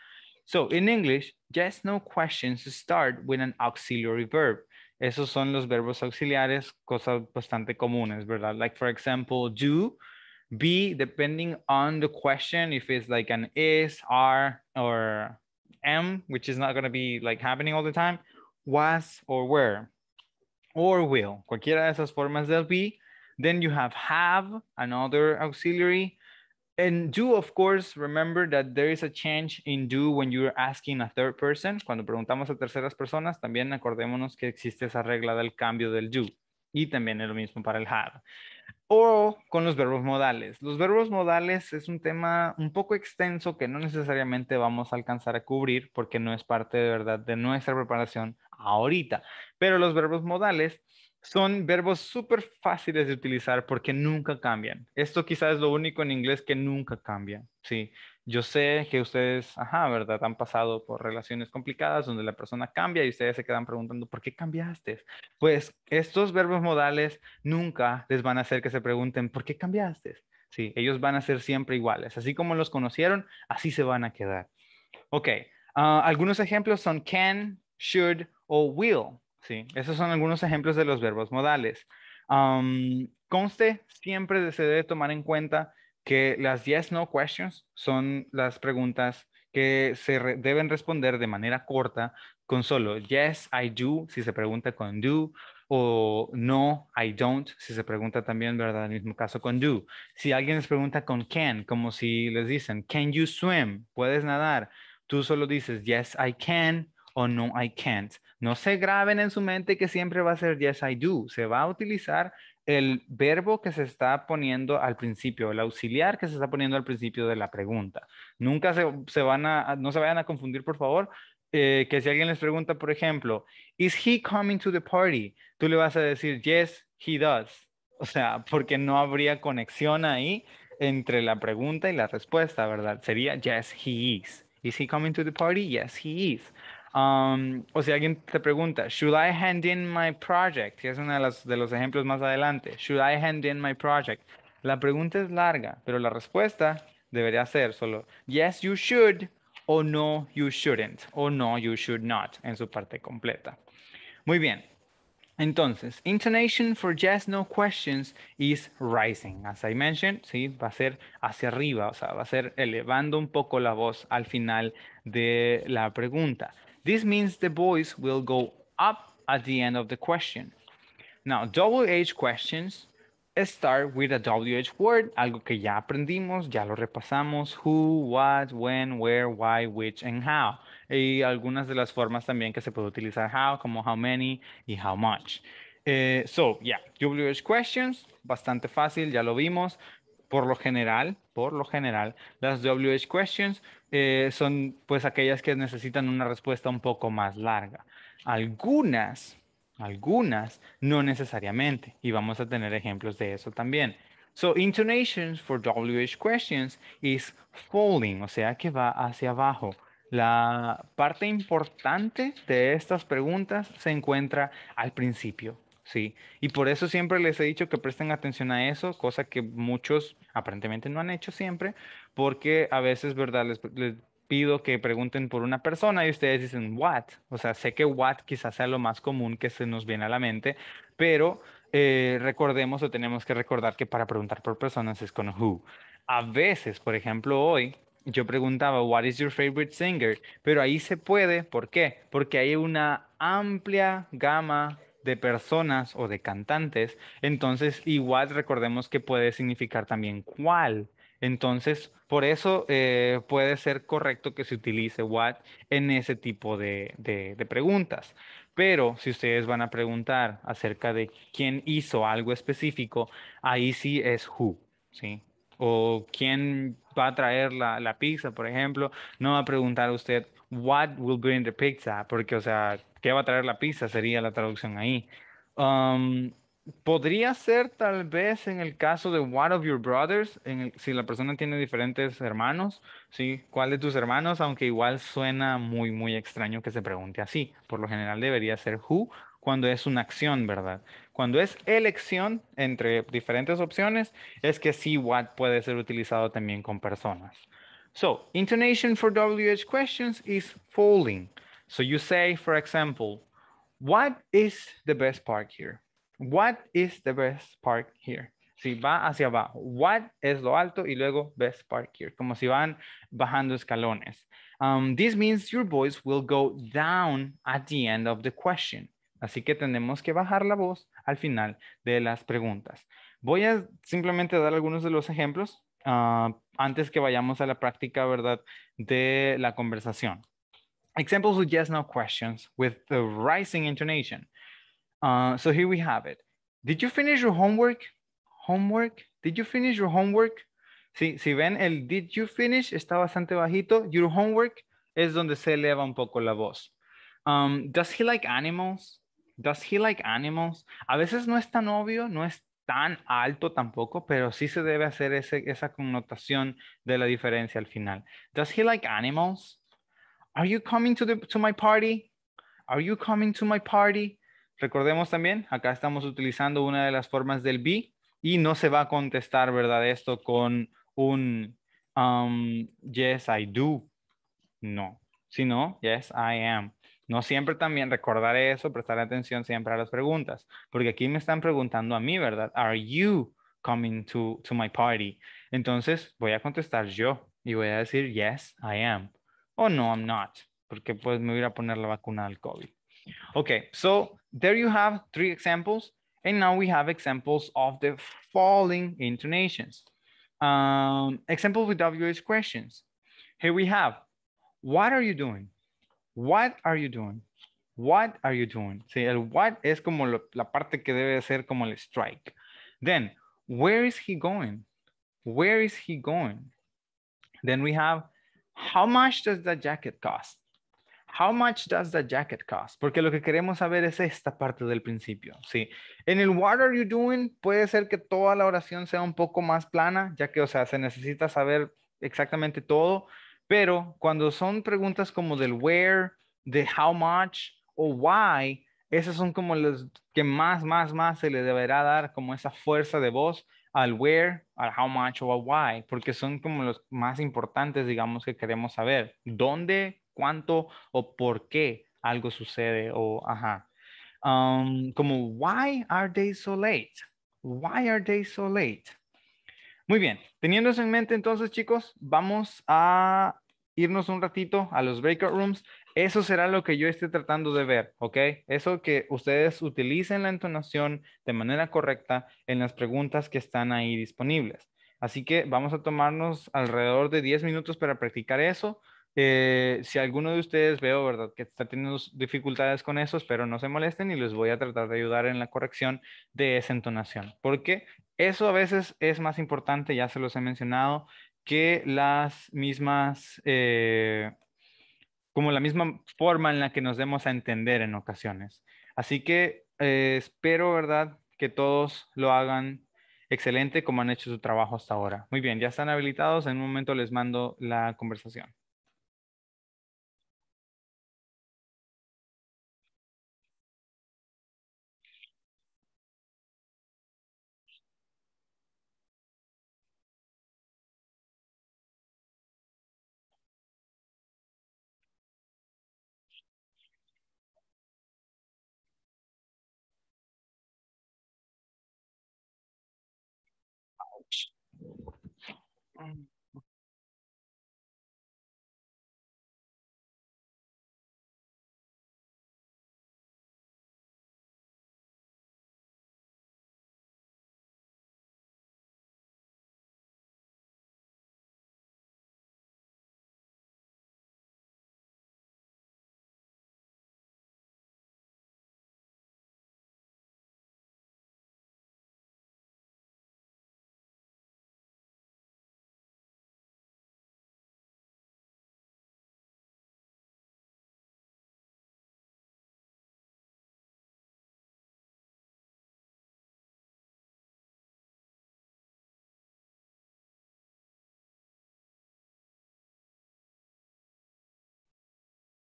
So, in English, yes, no questions start with an auxiliary verb. Esos son los verbos auxiliares, cosas bastante comunes, ¿verdad? Like, for example, do B, depending on the question, if it's like an is, are, or am, which is not going to be like happening all the time, was or were, or will, cualquiera de esas formas del be. Then you have have, another auxiliary. And do, of course, remember that there is a change in do when you're asking a third person. Cuando preguntamos a terceras personas, también acordémonos que existe esa regla del cambio del do. Y también es lo mismo para el have. o con los verbos modales. Los verbos modales es un tema un poco extenso que no necesariamente vamos a alcanzar a cubrir porque no es parte de verdad de nuestra preparación ahorita. Pero los verbos modales son verbos súper fáciles de utilizar porque nunca cambian. Esto quizás es lo único en inglés que nunca cambia, ¿sí? Yo sé que ustedes, ajá, ¿verdad? Han pasado por relaciones complicadas donde la persona cambia y ustedes se quedan preguntando, ¿por qué cambiaste? Pues estos verbos modales nunca les van a hacer que se pregunten, ¿por qué cambiaste? Sí, ellos van a ser siempre iguales. Así como los conocieron, así se van a quedar. Ok, ah, algunos ejemplos son can, should o will. Sí, esos son algunos ejemplos de los verbos modales. conste, siempre se debe tomar en cuenta que las yes, no questions son las preguntas que se deben responder de manera corta con solo yes, I do, si se pregunta con do, o no, I don't, si se pregunta también, ¿verdad? En el mismo caso con do. Si alguien les pregunta con can, como si les dicen, can you swim? ¿Puedes nadar? Tú solo dices yes, I can o no, I can't. No se graben en su mente que siempre va a ser yes, I do. Se va a utilizar el verbo que se está poniendo al principio, el auxiliar que se está poniendo al principio de la pregunta. Nunca se, van a, no se vayan a confundir, por favor, eh, que si alguien les pregunta, por ejemplo, ¿Is he coming to the party? Tú le vas a decir, yes, he does. O sea, porque no habría conexión ahí entre la pregunta y la respuesta, ¿verdad? Sería, yes, he is. ¿Is he coming to the party? Yes, he is. Um, o si alguien te pregunta, ¿should I hand in my project? Y es uno de los, de los ejemplos más adelante. ¿Should I hand in my project? La pregunta es larga, pero la respuesta debería ser solo yes, you should, o no, you shouldn't, o no, you should not, en su parte completa. Muy bien. Entonces, intonation for yes, no questions is rising. As I mentioned, ¿sí? va a ser hacia arriba, o sea, va a ser elevando un poco la voz al final de la pregunta. This means the voice will go up at the end of the question. Now, WH questions start with a WH word, algo que ya aprendimos, ya lo repasamos, who, what, when, where, why, which, and how. Y algunas de las formas también que se puede utilizar how, como how many y how much. Eh, so, yeah, WH questions, bastante fácil, ya lo vimos. por lo general, por lo general, las WH questions eh, son pues aquellas que necesitan una respuesta un poco más larga. Algunas, algunas, no necesariamente. Y vamos a tener ejemplos de eso también. So, intonations for WH questions is falling, o sea que va hacia abajo. La parte importante de estas preguntas se encuentra al principio, y por eso siempre les he dicho que presten atención a eso, cosa que muchos aparentemente no han hecho siempre, porque a veces, ¿verdad? Les, pido que pregunten por una persona y ustedes dicen, ¿what? O sea, sé que what quizás sea lo más común que se nos viene a la mente, pero eh, recordemos o tenemos que recordar que para preguntar por personas es con who. A veces, por ejemplo, hoy yo preguntaba, ¿What is your favorite singer? Pero ahí se puede, ¿por qué? Porque hay una amplia gama de personas o de cantantes, entonces igual recordemos que puede significar también cuál. Entonces, por eso eh, puede ser correcto que se utilice what en ese tipo de, de, preguntas. Pero si ustedes van a preguntar acerca de quién hizo algo específico, ahí sí es who, ¿sí? O quién va a traer la, la pizza, por ejemplo, no va a preguntar a usted what will bring the pizza, porque, o sea, ¿qué va a traer la pizza? Sería la traducción ahí. Um, podría ser tal vez en el caso de one of your brothers, si la persona tiene diferentes hermanos, ¿sí? ¿Cuál de tus hermanos? Aunque igual suena muy, muy extraño que se pregunte así. Por lo general debería ser who cuando es una acción, ¿verdad? Cuando es elección entre diferentes opciones, es que sí, what puede ser utilizado también con personas. So intonation for WH questions is falling. So you say, for example, what is the best part here? What is the best part here? Si va hacia abajo, what es lo alto y luego best part here, como si van bajando escalones. Um, this means your voice will go down at the end of the question. Así que tenemos que bajar la voz al final de las preguntas. Voy a simplemente dar algunos de los ejemplos uh, antes que vayamos a la práctica, ¿verdad? De la conversación. Examples with yes, no questions with the rising intonation. Uh, so here we have it. Did you finish your homework? Homework? Did you finish your homework? Si, si ven, el did you finish está bastante bajito. Your homework es donde se eleva un poco la voz. Um, does he like animals? Does he like animals? A veces no es tan obvio, no es tan alto tampoco, pero sí se debe hacer ese, esa connotación de la diferencia al final. Does he like animals? Are you coming to, the, to my party? Are you coming to my party? Recordemos también, acá estamos utilizando una de las formas del be y no se va a contestar, ¿verdad? Esto con un um, yes, I do. No, sino yes, I am. No siempre también recordar eso, prestar atención siempre a las preguntas, porque aquí me están preguntando a mí, ¿verdad? Are you coming to, my party? Entonces voy a contestar yo y voy a decir, yes, I am. O no, I'm not, porque pues me voy a poner la vacuna al COVID. Okay, so there you have three examples. And now we have examples of the falling intonations. Um, examples with WH questions. Here we have, what are you doing? What are you doing? What are you doing? Sí, el what es como la parte que debe ser como el strike. Then, where is he going? Where is he going? Then we have, how much does the jacket cost? How much does the jacket cost? Porque lo que queremos saber es esta parte del principio. Sí. En el what are you doing puede ser que toda la oración sea un poco más plana, ya que, o sea, se necesita saber exactamente todo pero cuando son preguntas como del where, de how much o why, esas son como las que más, más, más se le deberá dar como esa fuerza de voz al where, al how much o al why, porque son como los más importantes, digamos, que queremos saber. ¿Dónde, cuánto o por qué algo sucede o ajá. Um, como, why are they so late? Why are they so late? Muy bien, teniendo en mente entonces chicos, vamos a irnos un ratito a los breakout rooms. Eso será lo que yo esté tratando de ver, ¿ok? Eso que ustedes utilicen la entonación de manera correcta en las preguntas que están ahí disponibles. Así que vamos a tomarnos alrededor de 10 minutos para practicar eso. Eh, si alguno de ustedes veo, ¿verdad?, que está teniendo dificultades con eso, espero no se molesten y les voy a tratar de ayudar en la corrección de esa entonación, porque eso a veces es más importante, ya se los he mencionado, que las mismas, eh, como la misma forma en la que nos demos a entender en ocasiones. Así que eh, espero, ¿verdad?, que todos lo hagan excelente como han hecho su trabajo hasta ahora. Muy bien, ya están habilitados. En un momento les mando la conversación. Um,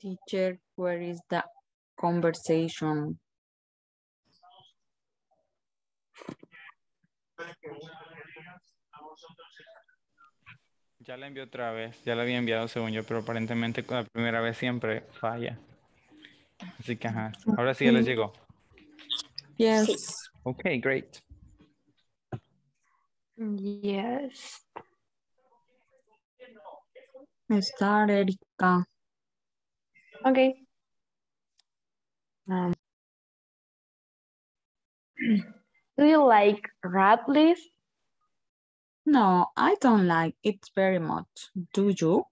Teacher, where is the conversation? Ya la envió otra vez, ya la había enviado según yo, pero aparentemente con la primera vez siempre falla. Así que ahora sí ya les llegó. Yes. Ok, great. Yes. está Erika. Okay. Um, (clears throat) do you like Radleys? No, I don't like it very much. Do you?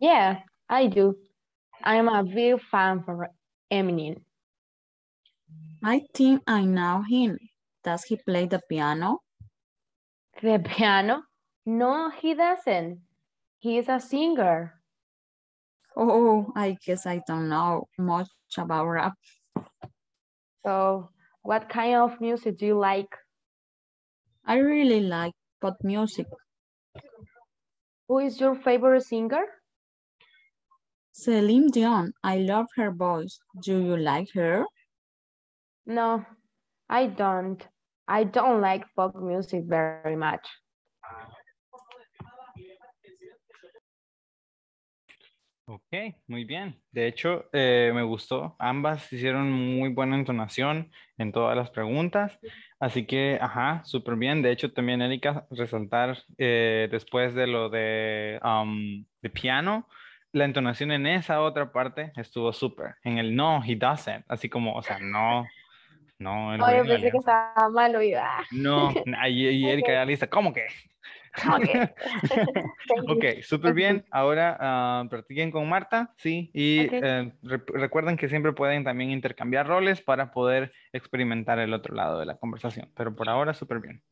Yeah, I do. I'm a big fan for Eminem. I think I know him. Does he play the piano? The piano? No, he doesn't. He is a singer. Oh, I guess I don't know much about rap. So what kind of music do you like? I really like pop music. Who is your favorite singer? Celine Dion. I love her voice. Do you like her? No, I don't. I don't like pop music very much. Ok, muy bien. De hecho, eh, me gustó. Ambas hicieron muy buena entonación en todas las preguntas. Así que, ajá, súper bien. De hecho, también, Erika, resaltar eh, después de lo de, um, de piano, la entonación en esa otra parte estuvo súper. En el no, he doesn't. Así como, o sea, no, no. no yo pensé que estaba malo, iba. No, (laughs) y, Erika ya ¿cómo que? (laughs) Ok, (laughs) (laughs) súper bien. Ahora ah, practiquen con Marta, sí. Y eh, recuerden que siempre pueden también intercambiar roles para poder experimentar el otro lado de la conversación. Pero por ahora, súper bien.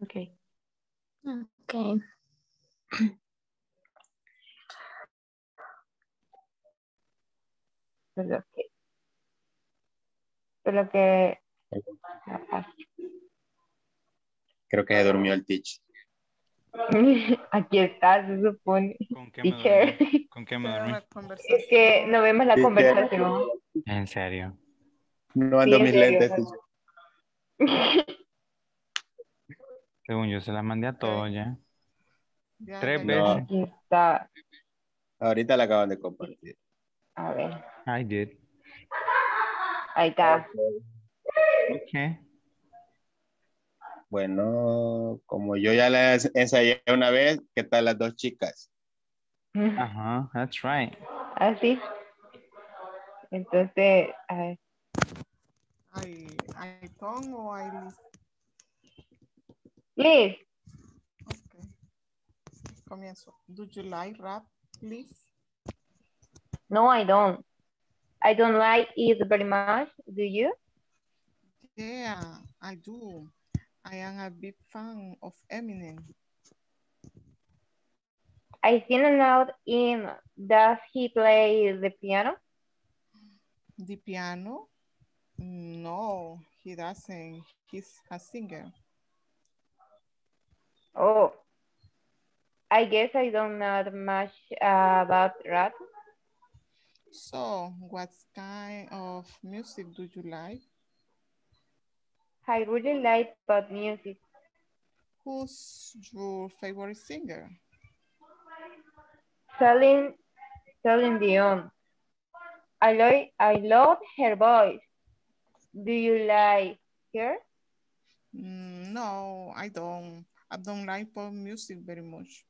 Ok. Ok. Pero (clears throat) que, creo que se durmió el teach (laughs) Aquí estás, se supone. ¿Con qué me (laughs) Es que no vemos la conversación. En serio. No ando mis lentes. (laughs) Según yo se la mandé a todos ya. Tres veces. Ahorita la acaban de compartir. A ver. Ahí está. Okay bueno, como yo ya las ensayé una vez, ¿qué tal las dos chicas? (laughs) Ajá, that's right. Así. Ah, Entonces, uh, I, I tongue o I Okay. Comienzo. Do you like rap, please? No, I don't. I don't like it very much. Do you? Yeah, I do. I am a big fan of Eminem. I didn't know him. Does he play the piano? The piano? No, he doesn't. He's a singer. Oh, I guess I don't know much uh, about rap. So, what kind of music do you like? I really like pop music. Who's your favorite singer? Celine, Celine Dion. I, like, I love her voice. Do you like her? Mm, no, I don't. I don't like pop music very much.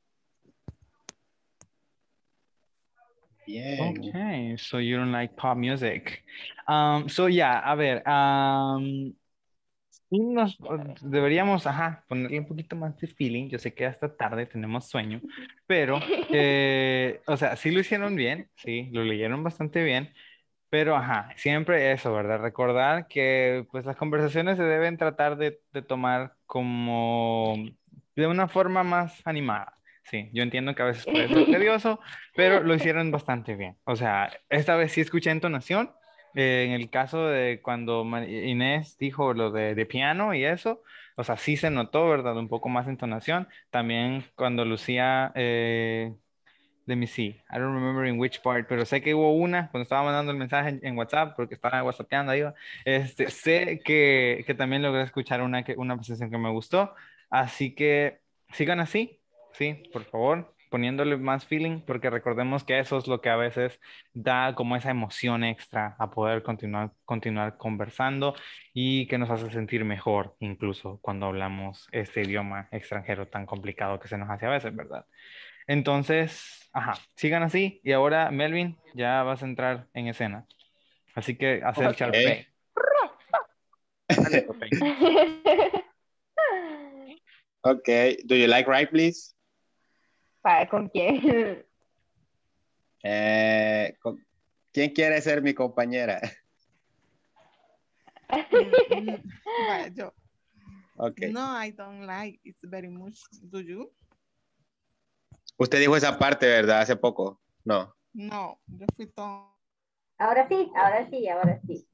Yeah. Okay, so you don't like pop music. Um, so yeah, a ver, um, Y nos deberíamos, ajá, ponerle un poquito más de feeling. Yo sé que hasta tarde tenemos sueño, (laughs) pero, eh, o sea, sí lo hicieron bien, sí, lo leyeron bastante bien, pero, ajá, siempre eso, ¿verdad? Recordar que, pues, las conversaciones se deben tratar de, de tomar como de una forma más animada. Sí, yo entiendo que a veces puede ser (laughs) tedioso, pero lo hicieron bastante bien. O sea, esta vez sí escuché entonación, eh, en el caso de cuando Inés dijo lo de, piano y eso, o sea, sí se notó, ¿verdad? Un poco más entonación. También cuando Lucía, eh, let me see, I don't remember in which part, pero sé que hubo una, cuando estaba mandando el mensaje en, WhatsApp, porque estaba whatsappeando ahí, este, sé que, que, también logré escuchar una, una presentación que me gustó, así que sigan así, sí, por favor poniéndole más feeling, porque recordemos que eso es lo que a veces da como esa emoción extra a poder continuar, continuar conversando y que nos hace sentir mejor incluso cuando hablamos este idioma extranjero tan complicado que se nos hace a veces, ¿verdad? Entonces, ajá, sigan así y ahora Melvin ya vas a entrar en escena. Así que hacer okay. charpe. (laughs) (laughs) okay, do you like right please? con quién? (laughs) Eh, ¿Quién quiere ser mi compañera? yo. Mm, mm, (laughs) okay. No, I don't like it very much. Do you? Usted dijo esa parte, ¿verdad? Hace poco. No. No, yo fui todo. Ahora sí, ahora sí, ahora sí.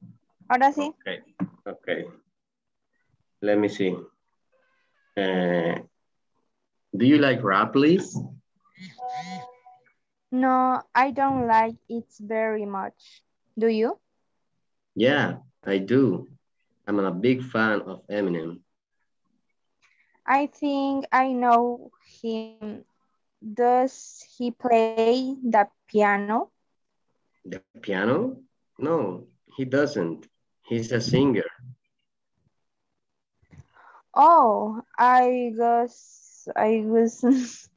Ahora sí. Ok, ok. Let me see. Uh, do you like rap, please? No, I don't like it very much. Do you? Yeah, I do. I'm a big fan of Eminem. I think I know him. Does he play the piano? The piano? No, he doesn't. He's a singer. Oh, I guess I was, (laughs)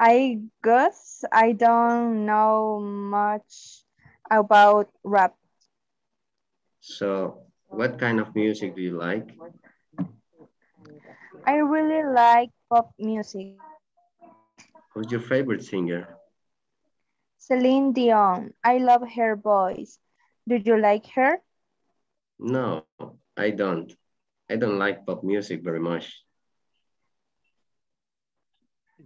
I guess I don't know much about rap. So, what kind of music do you like? I really like pop music. Who's your favorite singer? Celine Dion. I love her voice. Do you like her? No, I don't. I don't like pop music very much.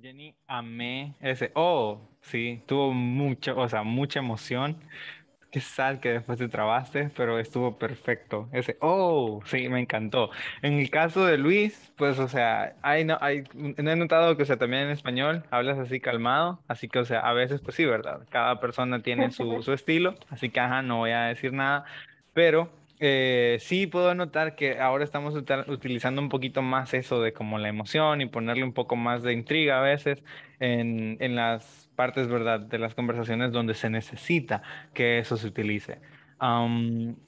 Jenny, amé ese. Oh, sí, tuvo mucha, o sea, mucha emoción. Qué sal que después te trabaste, pero estuvo perfecto. Ese, oh, sí, me encantó. En el caso de Luis, pues, o sea, hay, no, hay, he notado que, o sea, también en español hablas así calmado, así que, o sea, a veces, pues sí, ¿verdad? Cada persona tiene su, su estilo, así que, ajá, no voy a decir nada, pero eh, sí puedo notar que ahora estamos utilizando un poquito más eso de como la emoción y ponerle un poco más de intriga a veces en, en las partes, ¿verdad?, de las conversaciones donde se necesita que eso se utilice.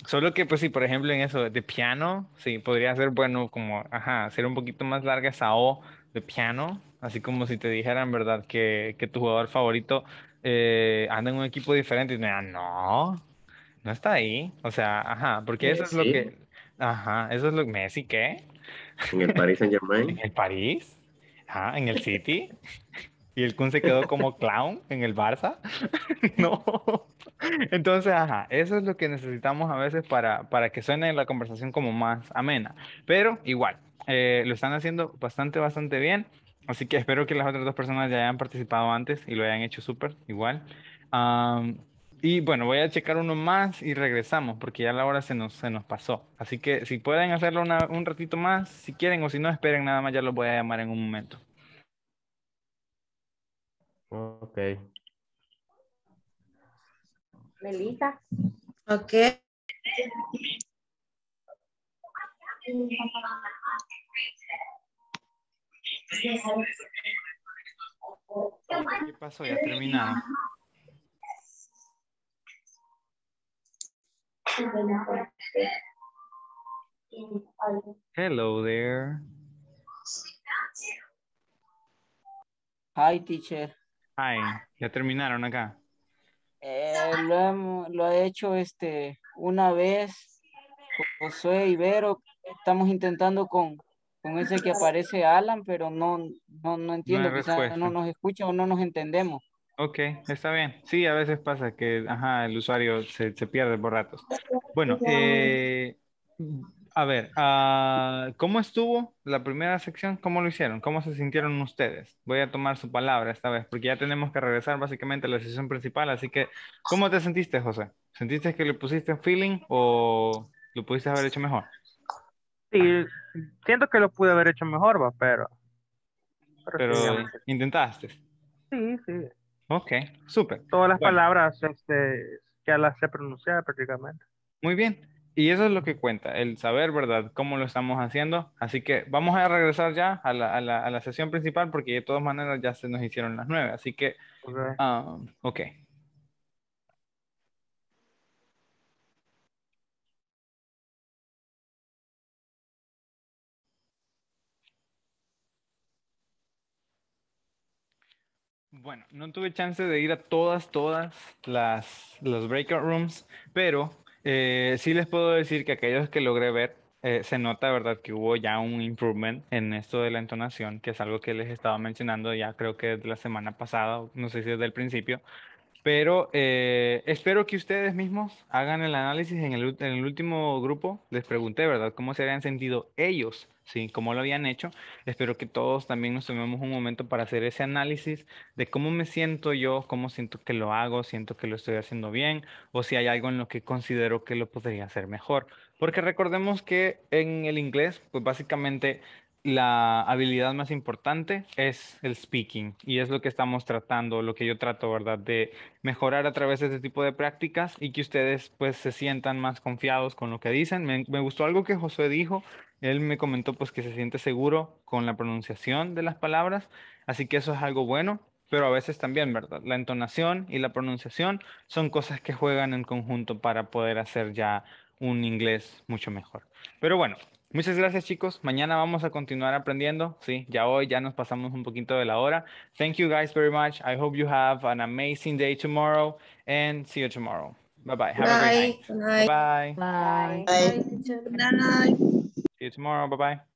solo que, pues sí, por ejemplo, en eso de piano, sí, podría ser bueno como, ajá, hacer un poquito más larga esa O de piano, así como si te dijeran, ¿verdad?, que, que tu jugador favorito eh, anda en un equipo diferente y te digan, ah, no, no está ahí. O sea, ajá, porque eso es lo que. Ajá, eso es lo que. Messi, ¿qué? En el Paris Saint Germain. (laughs) en el París. Ajá, en el City. (laughs) y el Kun se quedó como clown en el Barça. (laughs) no. Entonces, ajá, eso es lo que necesitamos a veces para, para que suene la conversación como más amena. Pero igual, eh, lo están haciendo bastante, bastante bien. Así que espero que las otras dos personas ya hayan participado antes y lo hayan hecho súper igual. Y bueno, voy a checar uno más y regresamos porque ya la hora se nos, se nos pasó. Así que si pueden hacerlo un ratito más, si quieren o si no, esperen nada más, ya los voy a llamar en un momento. Ok. Melita. Ok. ¿Qué pasó? Ya terminamos. Hello there. Hi, teacher. Hi, ya terminaron acá. Eh, lo, he, hecho este una vez, José Ibero. estamos intentando con, ese que aparece Alan, pero no, no, entiendo, no nos escucha o no nos entendemos. Ok, está bien. Sí, a veces pasa que ajá, el usuario se, se pierde por ratos. Bueno, eh, a ver, ah, ¿cómo estuvo la primera sección? ¿Cómo lo hicieron? ¿Cómo se sintieron ustedes? Voy a tomar su palabra esta vez, porque ya tenemos que regresar básicamente a la sesión principal. Así que, ¿cómo te sentiste, José? ¿Sentiste que le pusiste feeling o lo pudiste haber hecho mejor? Sí, siento que lo pude haber hecho mejor, Pero, pero intentaste. Sí, sí. Ok, súper. Todas las palabras este, ya las sé pronunciar prácticamente. Muy bien. Y eso es lo que cuenta, el saber, ¿verdad?, cómo lo estamos haciendo. Así que vamos a regresar ya a la, a la, a la sesión principal porque de todas maneras ya se nos hicieron las nueve. Así que, ok. Ah, okay. bueno, no tuve chance de ir a todas, todas las, los breakout rooms, pero eh, sí les puedo decir que aquellos que logré ver, eh, se nota, ¿verdad?, que hubo ya un improvement en esto de la entonación, que es algo que les estaba mencionando ya creo que desde la semana pasada, no sé si desde el principio, pero eh, espero que ustedes mismos hagan el análisis en el, en el, último grupo. Les pregunté, ¿verdad? ¿Cómo se habían sentido ellos? Sí, cómo lo habían hecho. Espero que todos también nos tomemos un momento para hacer ese análisis de cómo me siento yo, cómo siento que lo hago, siento que lo estoy haciendo bien o si hay algo en lo que considero que lo podría hacer mejor. Porque recordemos que en el inglés, pues básicamente la habilidad más importante es el speaking y es lo que estamos tratando, lo que yo trato, ¿verdad? De mejorar a través de este tipo de prácticas y que ustedes pues se sientan más confiados con lo que dicen. Me, gustó algo que José dijo, él me comentó pues que se siente seguro con la pronunciación de las palabras, así que eso es algo bueno, pero a veces también, ¿verdad? La entonación y la pronunciación son cosas que juegan en conjunto para poder hacer ya un inglés mucho mejor. Pero bueno, Muchas gracias, chicos. Mañana vamos a continuar aprendiendo. Sí, ya hoy ya nos pasamos un poquito de la hora. Thank you guys very much. I hope you have an amazing day tomorrow and see you tomorrow. Bye bye. Have a great night. Bye. Bye. Bye. Bye. Bye. Bye. See you tomorrow. Bye bye.